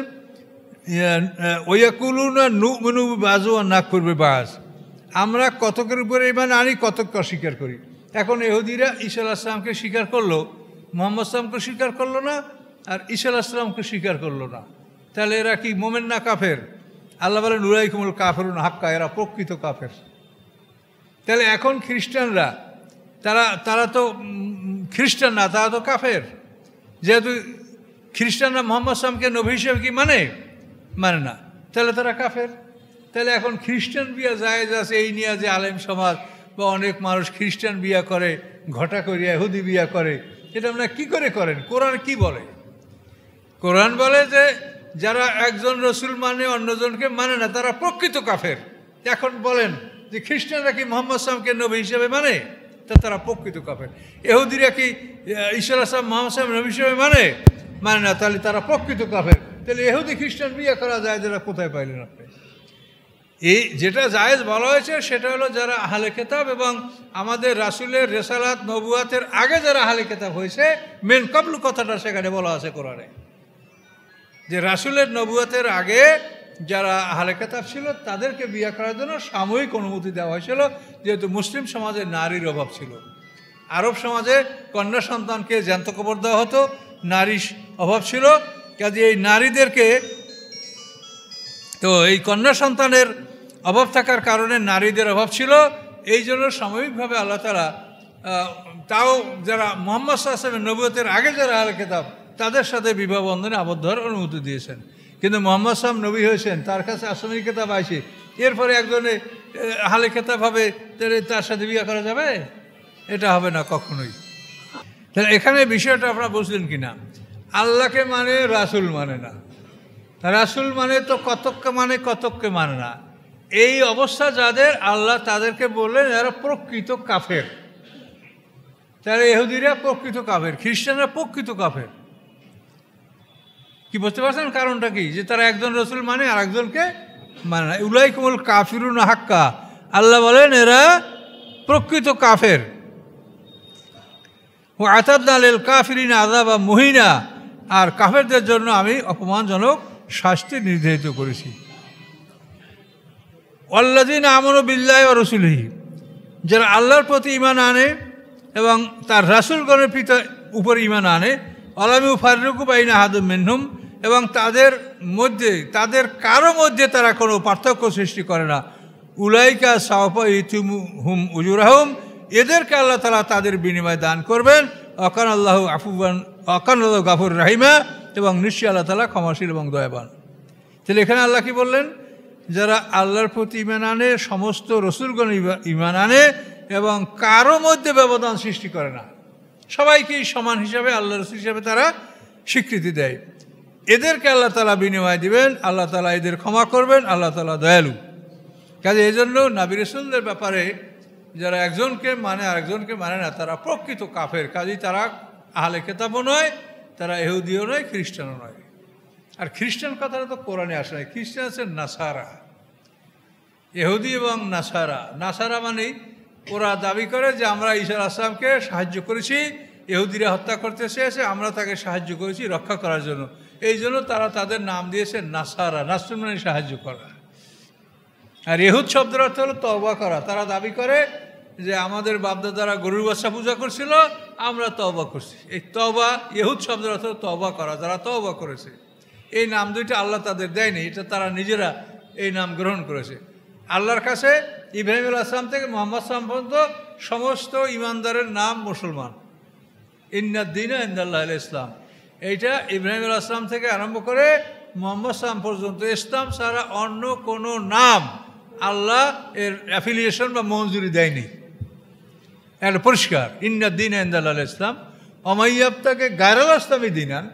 ওয়াকুলুনা নু মনু বাজু আর না করবে বাজ আমরা কতকের উপরে এবার আনি কতক অস্বীকার করি এখন এহুদিরা ঈশা আসলামকে স্বীকার করলো মোহাম্মদ সালামকে স্বীকার করলো না আর ঈশা আসলামকে স্বীকার করলো না তাহলে এরা কি মোমেন না কাফের আল্লাহ বলেন নুরাই কুমল কাফের হাক্কা এরা প্রকৃত কাফের তাহলে এখন খ্রিস্টানরা তারা তারা তো খ্রিস্টান না তারা তো কাফের যেহেতু খ্রিস্টানরা মোহাম্মদ সামকে নবী হিসেবে কি মানে মানে না তাহলে তারা কাফের তাহলে এখন খ্রিস্টান বিয়া জায়েজ আছে এই নিয়ে যে আলেম সমাজ বা অনেক মানুষ খ্রিস্টান বিয়া করে ঘটা করিয়া এহুদি বিয়া করে এটা আপনারা কী করে করেন কোরআন কি বলে কোরআন বলে যে যারা একজন রসুল মানে অন্যজনকে মানে না তারা প্রকৃত কাফের এখন বলেন যে খ্রিস্টানরা কি মোহাম্মদ সালামকে নবী হিসাবে মানে তা তারা প্রকৃত কাফের এহুদিরা কি ঈশ্বর আসলাম মোহাম্মদ সাহেব নবী হিসাবে মানে মানে না তাহলে তারা প্রকৃত কাফের তাহলে এহুদি খ্রিস্টান বিয়ে করা যায় যারা কোথায় পাইলেন আপনি এই যেটা জায়েজ বলা হয়েছে সেটা হলো যারা আহলে খেতাব এবং আমাদের রাসুলের রেসালাত নবুয়াতের আগে যারা আহলে খেতাব হয়েছে মেন কবলু কথাটা সেখানে বলা আছে কোরআনে যে রাসুলের নবুয়াতের আগে যারা আহলে কেতাব ছিল তাদেরকে বিয়ে করার জন্য সাময়িক অনুমতি দেওয়া হয়েছিল যেহেতু মুসলিম সমাজে নারীর অভাব ছিল আরব সমাজে কন্যা সন্তানকে জ্যান্ত কবর দেওয়া হতো নারীর অভাব ছিল কাজে এই নারীদেরকে তো এই কন্যা সন্তানের অভাব থাকার কারণে নারীদের অভাব ছিল এই জন্য সাময়িকভাবে আল্লাহ তারা তাও যারা মোহাম্মদ সাহসামের নবতের আগে যারা আহলে কেতাব তাদের সাথে বিবাহ বন্ধনে আবদ্ধ হওয়ার অনুমতি দিয়েছেন কিন্তু মোহাম্মদ সাহেব নবী হয়েছেন তার কাছে আসামি খেতাব আসে এরপরে একজনে হালে খেতাব হবে তার সাথে বিয়ে করা যাবে এটা হবে না কখনোই তাহলে এখানে বিষয়টা আপনারা বুঝলেন কি না আল্লাহকে মানে রাসুল মানে না রাসুল মানে তো কতককে মানে কতককে মানে না এই অবস্থা যাদের আল্লাহ তাদেরকে বললেন এরা প্রকৃত কাফের তারা এহুদিরা প্রকৃত কাফের খ্রিস্টানরা প্রকৃত কাফের কি বুঝতে পারছেন কারণটা কি যে তারা একজন রসুল মানে আর একজনকে মানে না উলাই কুমল কাফিরুন হাক্কা আল্লাহ বলেন এরা প্রকৃত কাফের ও আতাদালেল কাফিরিন বা মহিনা আর কাফেরদের জন্য আমি অপমানজনক শাস্তি নির্ধারিত করেছি অল্লাদিন আমনু বিল্লাহ ও রসুলহি যারা আল্লাহর প্রতি ইমান আনে এবং তার রাসুলগণের পিতা উপর ইমান আনে অলামি ফারুকু বাইনা হাদুম মেনহুম এবং তাদের মধ্যে তাদের কারো মধ্যে তারা কোনো পার্থক্য সৃষ্টি করে না উলাইকা সাহফা ইতুম হুম উজুরাহুম এদেরকে আল্লাহ তালা তাদের বিনিময়ে দান করবেন অকান আল্লাহ আফুবান অকান আল্লাহ গাফুর রাহিমা এবং নিশ্চয় আল্লাহ তালা ক্ষমাশীল এবং দয়াবান তাহলে এখানে আল্লাহ কি বললেন যারা আল্লাহর প্রতি ইমান আনে সমস্ত রসুলগণ ইমান আনে এবং কারো মধ্যে ব্যবধান সৃষ্টি করে না সবাইকেই সমান হিসাবে আল্লাহ রসুল হিসাবে তারা স্বীকৃতি দেয় এদেরকে আল্লাহ তালা বিনিময় দিবেন আল্লাহ তালা এদের ক্ষমা করবেন আল্লাহ তালা দয়ালু কাজে এই জন্য নাবির রসুলদের ব্যাপারে যারা একজনকে মানে আরেকজনকে মানে না তারা প্রকৃত কাফের কাজেই তারা আহলে খেতাবও নয় তারা এহুদিও নয় খ্রিস্টানও নয় আর খ্রিস্টান কথাটা তো কোরআনে আসে না খ্রিস্টান আছে নাসারা এহুদি এবং নাসারা নাসারা মানে ওরা দাবি করে যে আমরা ঈশ্বর আসলামকে সাহায্য করেছি এহুদিরা হত্যা করতে চেয়েছে আমরা তাকে সাহায্য করেছি রক্ষা করার জন্য এই জন্য তারা তাদের নাম দিয়েছে নাসারা নাসর মানে সাহায্য করা আর এহুদ শব্দের অর্থ হলো তবা করা তারা দাবি করে যে আমাদের বাপদাদারা গরুর বাসা পূজা করছিল আমরা তবা করছি এই তবা ইহুদ শব্দের অর্থ তবা করা যারা তবা করেছে এই নাম দুইটা আল্লাহ তাদের দেয়নি এটা তারা নিজেরা এই নাম গ্রহণ করেছে আল্লাহর কাছে ইব্রাহিমুল আসলাম থেকে মোহাম্মদ সালাম পর্যন্ত সমস্ত ইমানদারের নাম মুসলমান ইন্নাদ্দিন ইন্দাল্লাহ ইসলাম এইটা ইব্রাহিম আসলাম থেকে আরম্ভ করে মোহাম্মদ সালাম পর্যন্ত ইসলাম ছাড়া অন্য কোনো নাম আল্লাহ এর অ্যাফিলিয়েশন বা মঞ্জুরি দেয়নি একটা পরিষ্কার ইন্না দিন এন্দাল ইসলাম অমাইয়াপ্তাকে গায়রাল দিন দিনান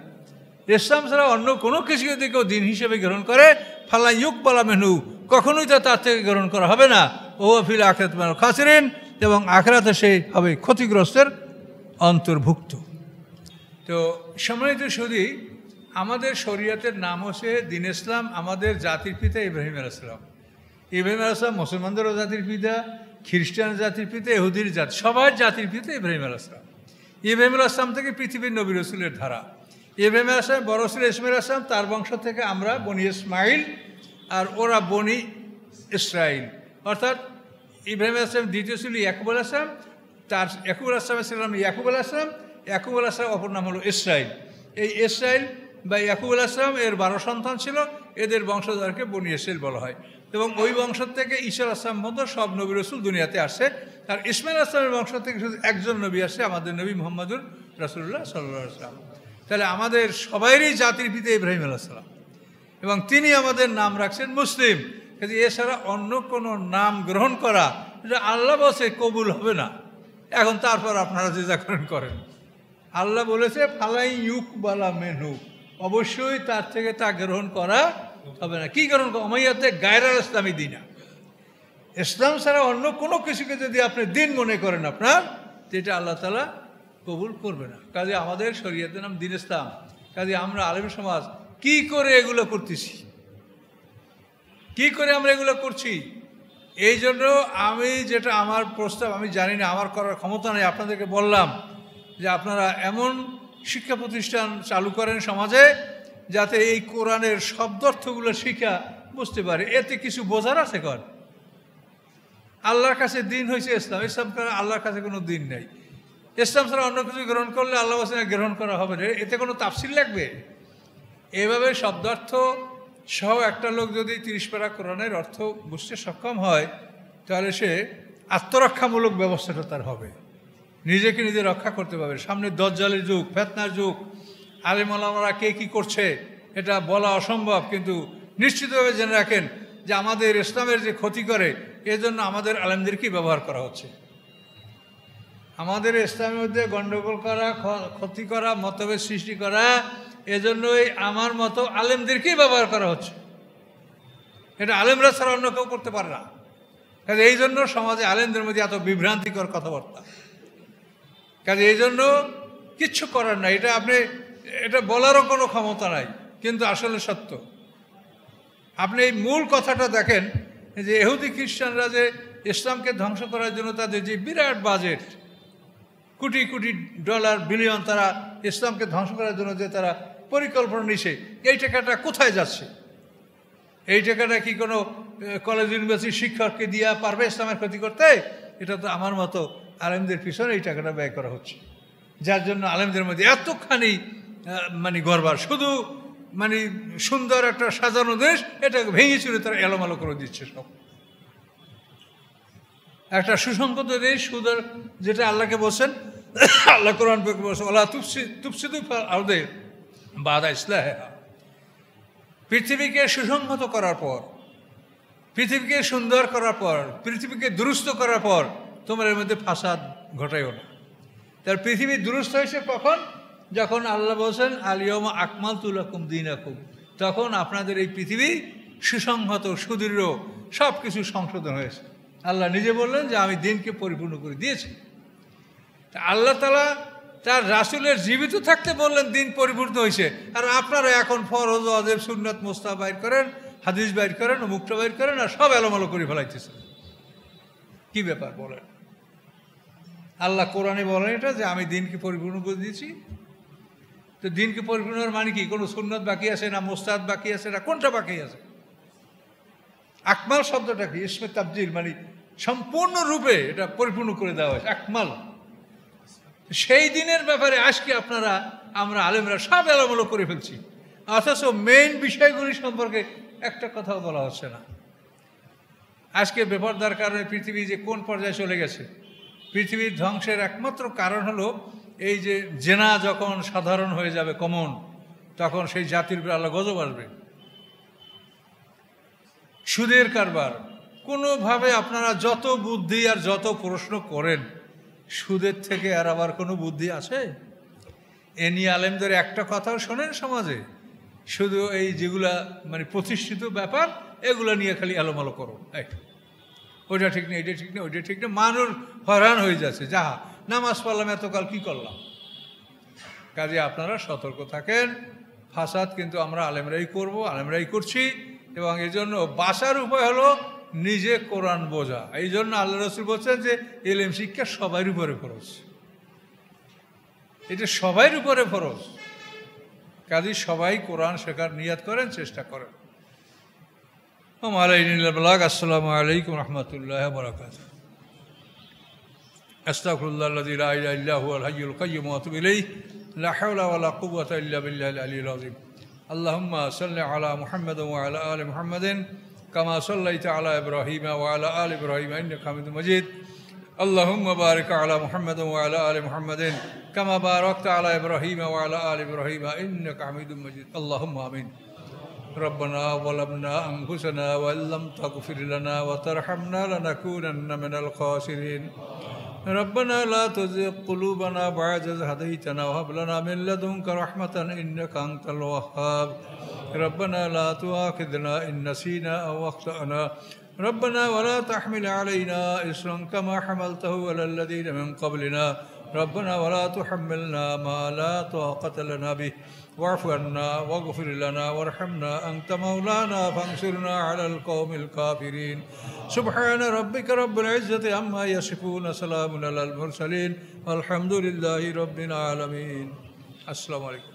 ইসলাম ছাড়া অন্য কোনো কিছু যদি কেউ দিন হিসেবে গ্রহণ করে ফালা ইউক পালা মেনু কখনোই তা তার থেকে গ্রহণ করা হবে না ও ফিল আখরাত মেনু খাসিরেন এবং আখরাতে সেই হবে ক্ষতিগ্রস্তের অন্তর্ভুক্ত তো সম্মানিত সৌদি আমাদের শরীয়তের নাম হচ্ছে দিন ইসলাম আমাদের জাতির পিতা ইব্রাহিম আলাইসলাম ইব্রাহিম আলাইসলাম মুসলমানদেরও জাতির পিতা খ্রিস্টান জাতির পিতা এহুদির জাত সবার জাতির পিতা ইব্রাহিম আলাইসলাম ইব্রাহিম আলাইসলাম থেকে পৃথিবীর নবী রসুলের ধারা ইব্রাহিম আলাইসলাম বড় রসুল ইসমাইল আসলাম তার বংশ থেকে আমরা বনি ইসমাইল আর ওরা বনি ইসরাইল অর্থাৎ ইব্রাহিম আসলাম দ্বিতীয় ছিল ইয়াকুবুল আসলাম তার ইয়াকুবুল আসলামের ছিলাম ইয়াকুবুল আসলাম ইয়াকুব আল আসলাম অপর নাম হলো ইসরায়েল এই ইসরায়েল বা ইয়াকুব আল আসলাম এর বারো সন্তান ছিল এদের বংশধরকে বনি ইসরায়েল বলা হয় এবং ওই বংশ থেকে ঈশ্বর আসলাম মতো সব নবী রসুল দুনিয়াতে আসে আর ইসমাইল আসলামের বংশ থেকে শুধু একজন নবী আসে আমাদের নবী মোহাম্মদুর রাসুল্লাহ সাল্লাহ আসলাম তাহলে আমাদের সবাইরই জাতির পিতা ইব্রাহিম আলাহিসাল্লাম এবং তিনি আমাদের নাম রাখছেন মুসলিম কাজে এছাড়া অন্য কোনো নাম গ্রহণ করা আল্লাহ বসে কবুল হবে না এখন তারপর আপনারা যে যা করেন আল্লাহ বলেছে ফালাই ইউক বালা মেনু অবশ্যই তার থেকে তা গ্রহণ করা হবে না কি গ্রহণ গায়রার ইসলামই দিই না ইসলাম ছাড়া অন্য কোনো কিছুকে যদি আপনি দিন মনে করেন আপনার যেটা আল্লাহ তালা কবুল করবে না কাজে আমাদের শরীয়তের নাম দিন ইসলাম কাজে আমরা আলেম সমাজ কি করে এগুলো করতেছি কি করে আমরা এগুলো করছি এই জন্য আমি যেটা আমার প্রস্তাব আমি জানি না আমার করার ক্ষমতা নেই আপনাদেরকে বললাম যে আপনারা এমন শিক্ষা প্রতিষ্ঠান চালু করেন সমাজে যাতে এই কোরআনের শব্দার্থগুলো শিক্ষা বুঝতে পারে এতে কিছু বোঝার আছে কর আল্লাহর কাছে দিন হয়েছে ইসলাম ইসলাম আল্লাহর কাছে কোনো দিন নেই ইসলাম ছাড়া অন্য কিছু গ্রহণ করলে আল্লাহ হোসেনা গ্রহণ করা হবে না এতে কোনো তাফসিল লাগবে এভাবে শব্দার্থ সহ একটা লোক যদি তিরিশ পারা কোরআনের অর্থ বুঝতে সক্ষম হয় তাহলে সে আত্মরক্ষামূলক ব্যবস্থাটা তার হবে নিজেকে নিজে রক্ষা করতে পারবে সামনে দজ্জালের যুগ ফেতনার যুগ আলিমালামরা কে কি করছে এটা বলা অসম্ভব কিন্তু নিশ্চিতভাবে জেনে রাখেন যে আমাদের ইসলামের যে ক্ষতি করে এজন্য আমাদের আলেমদেরকেই ব্যবহার করা হচ্ছে আমাদের ইসলামের মধ্যে গণ্ডগোল করা ক্ষতি করা মতভেদ সৃষ্টি করা এজন্যই আমার মতো আলেমদেরকেই ব্যবহার করা হচ্ছে এটা আলেমরা ছাড়া অন্য কেউ করতে পারে না কাজে এই জন্য সমাজে আলেমদের মধ্যে এত বিভ্রান্তিকর কথাবার্তা কাজে এই জন্য কিচ্ছু করার নাই এটা আপনি এটা বলারও কোনো ক্ষমতা নাই কিন্তু আসলে সত্য আপনি এই মূল কথাটা দেখেন যে এহুদি খ্রিস্টানরা যে ইসলামকে ধ্বংস করার জন্য তাদের যে বিরাট বাজেট কোটি কোটি ডলার বিলিয়ন তারা ইসলামকে ধ্বংস করার জন্য যে তারা পরিকল্পনা নিছে এই টাকাটা কোথায় যাচ্ছে এই টাকাটা কি কোনো কলেজ ইউনিভার্সিটির শিক্ষককে দিয়া পারবে ইসলামের ক্ষতি করতে এটা তো আমার মতো আলেমদের পিছনে এই টাকাটা ব্যয় করা হচ্ছে যার জন্য আলেমদের মধ্যে এতখানি মানে গর্বার শুধু মানে সুন্দর একটা সাজানো দেশ এটাকে ভেঙে চুরে তারা এলোমালো করে দিচ্ছে সব একটা সুসংগত দেশ সুদর যেটা আল্লাহকে বলছেন আল্লাহ কোরআন বলছেন আল্লাহ তুপসি তুপসি আলদে বাদা ইসলাহ পৃথিবীকে সুসংহত করার পর পৃথিবীকে সুন্দর করার পর পৃথিবীকে দুরুস্ত করার পর তোমার এর মধ্যে ফাসাদ ঘটাইও না তার পৃথিবী দুরুস্ত হয়েছে কখন যখন আল্লাহ বলছেন আলিয়ম আকমাল তুলাকুম দিন আকুম তখন আপনাদের এই পৃথিবী সুসংহত সুদৃঢ় সব কিছু সংশোধন হয়েছে আল্লাহ নিজে বললেন যে আমি দিনকে পরিপূর্ণ করে দিয়েছি তা আল্লাহ তালা তার রাসুলের জীবিত থাকতে বললেন দিন পরিপূর্ণ হয়েছে আর আপনারা এখন ফরজ আজেব সুন্নত মোস্তা বাইর করেন হাদিস বাইর করেন মুক্তা বাইর করেন আর সব এলোমালো করে ফেলাইতেছেন কি ব্যাপার বলেন আল্লাহ কোরআনে বলেন এটা যে আমি দিনকে পরিপূর্ণ করে দিয়েছি তো দিনকে পরিপূর্ণর মানে কি কোনো সুন্নত বাকি আছে না মোস্তাদ বাকি আছে না কোনটা বাকি আছে আকমাল শব্দটা কি ইসমে তাবজিল মানে সম্পূর্ণরূপে এটা পরিপূর্ণ করে দেওয়া হয়েছে আকমাল সেই দিনের ব্যাপারে আজকে আপনারা আমরা আলেমরা সব এলামলো করে ফেলছি অথচ মেইন বিষয়গুলি সম্পর্কে একটা কথাও বলা হচ্ছে না আজকে ব্যাপার কারণে পৃথিবী যে কোন পর্যায়ে চলে গেছে পৃথিবীর ধ্বংসের একমাত্র কারণ হলো এই যে জেনা যখন সাধারণ হয়ে যাবে কমন তখন সেই জাতির বেলা গজব আসবে সুদের কারবার কোনোভাবে আপনারা যত বুদ্ধি আর যত প্রশ্ন করেন সুদের থেকে আর আবার কোনো বুদ্ধি আছে এ নিয়ে আলেমদের একটা কথাও শোনেন সমাজে শুধু এই যেগুলা মানে প্রতিষ্ঠিত ব্যাপার এগুলো নিয়ে খালি আলোমালো করো ওইটা ঠিক নেই এটা ঠিক নেই ওইটা ঠিক না মানুষ হয়রান হয়ে যাচ্ছে যাহা নামাজ পড়লাম এতকাল কি করলাম কাজে আপনারা সতর্ক থাকেন ফাসাদ কিন্তু আমরা আলেমরাই করব আলেমরাই করছি এবং এই জন্য বাসার উপায় হলো নিজে কোরআন বোঝা এই জন্য আল্লাহ রসুল বলছেন যে এলএম শিক্ষা সবার উপরে খরচ এটা সবাই উপরে ফরজ কাজে সবাই কোরআন শেখার নিয়াত করেন চেষ্টা করেন আসসালামু আলাইকুম রহমতুল্লাহ বরাকাতুহ أستغفر الله الذي لا إله إلا هو الحي القيوم وأتوب إليه لا حول ولا قوة إلا بالله العلي العظيم اللهم صل على محمد وعلى آل محمد كما صليت على إبراهيم وعلى آل إبراهيم إنك حميد مجيد اللهم بارك على محمد وعلى آل محمد كما باركت على إبراهيم وعلى آل إبراهيم إنك حميد مجيد اللهم آمين ربنا ظلمنا أنفسنا وإن لم تغفر لنا وترحمنا لنكونن من الخاسرين ربنا ربنا ربنا ربنا لا لا لا تزغ قلوبنا بعد إذ هديتنا وهب لنا لنا من من لدنك رحمة إنك أنت الوهاب تؤاخذنا إن نسينا أو أخطأنا ولا ولا تحمل علينا إصرا كما حملته على الذين قبلنا تحملنا ما طاقة به واعف عنا واغفر لنا وارحمنا أنت مولانا فانصرنا على القوم الكافرين سبحان ربك رب العزة عما يصفون سلام على المرسلين والحمد لله رب العالمين السلام عليكم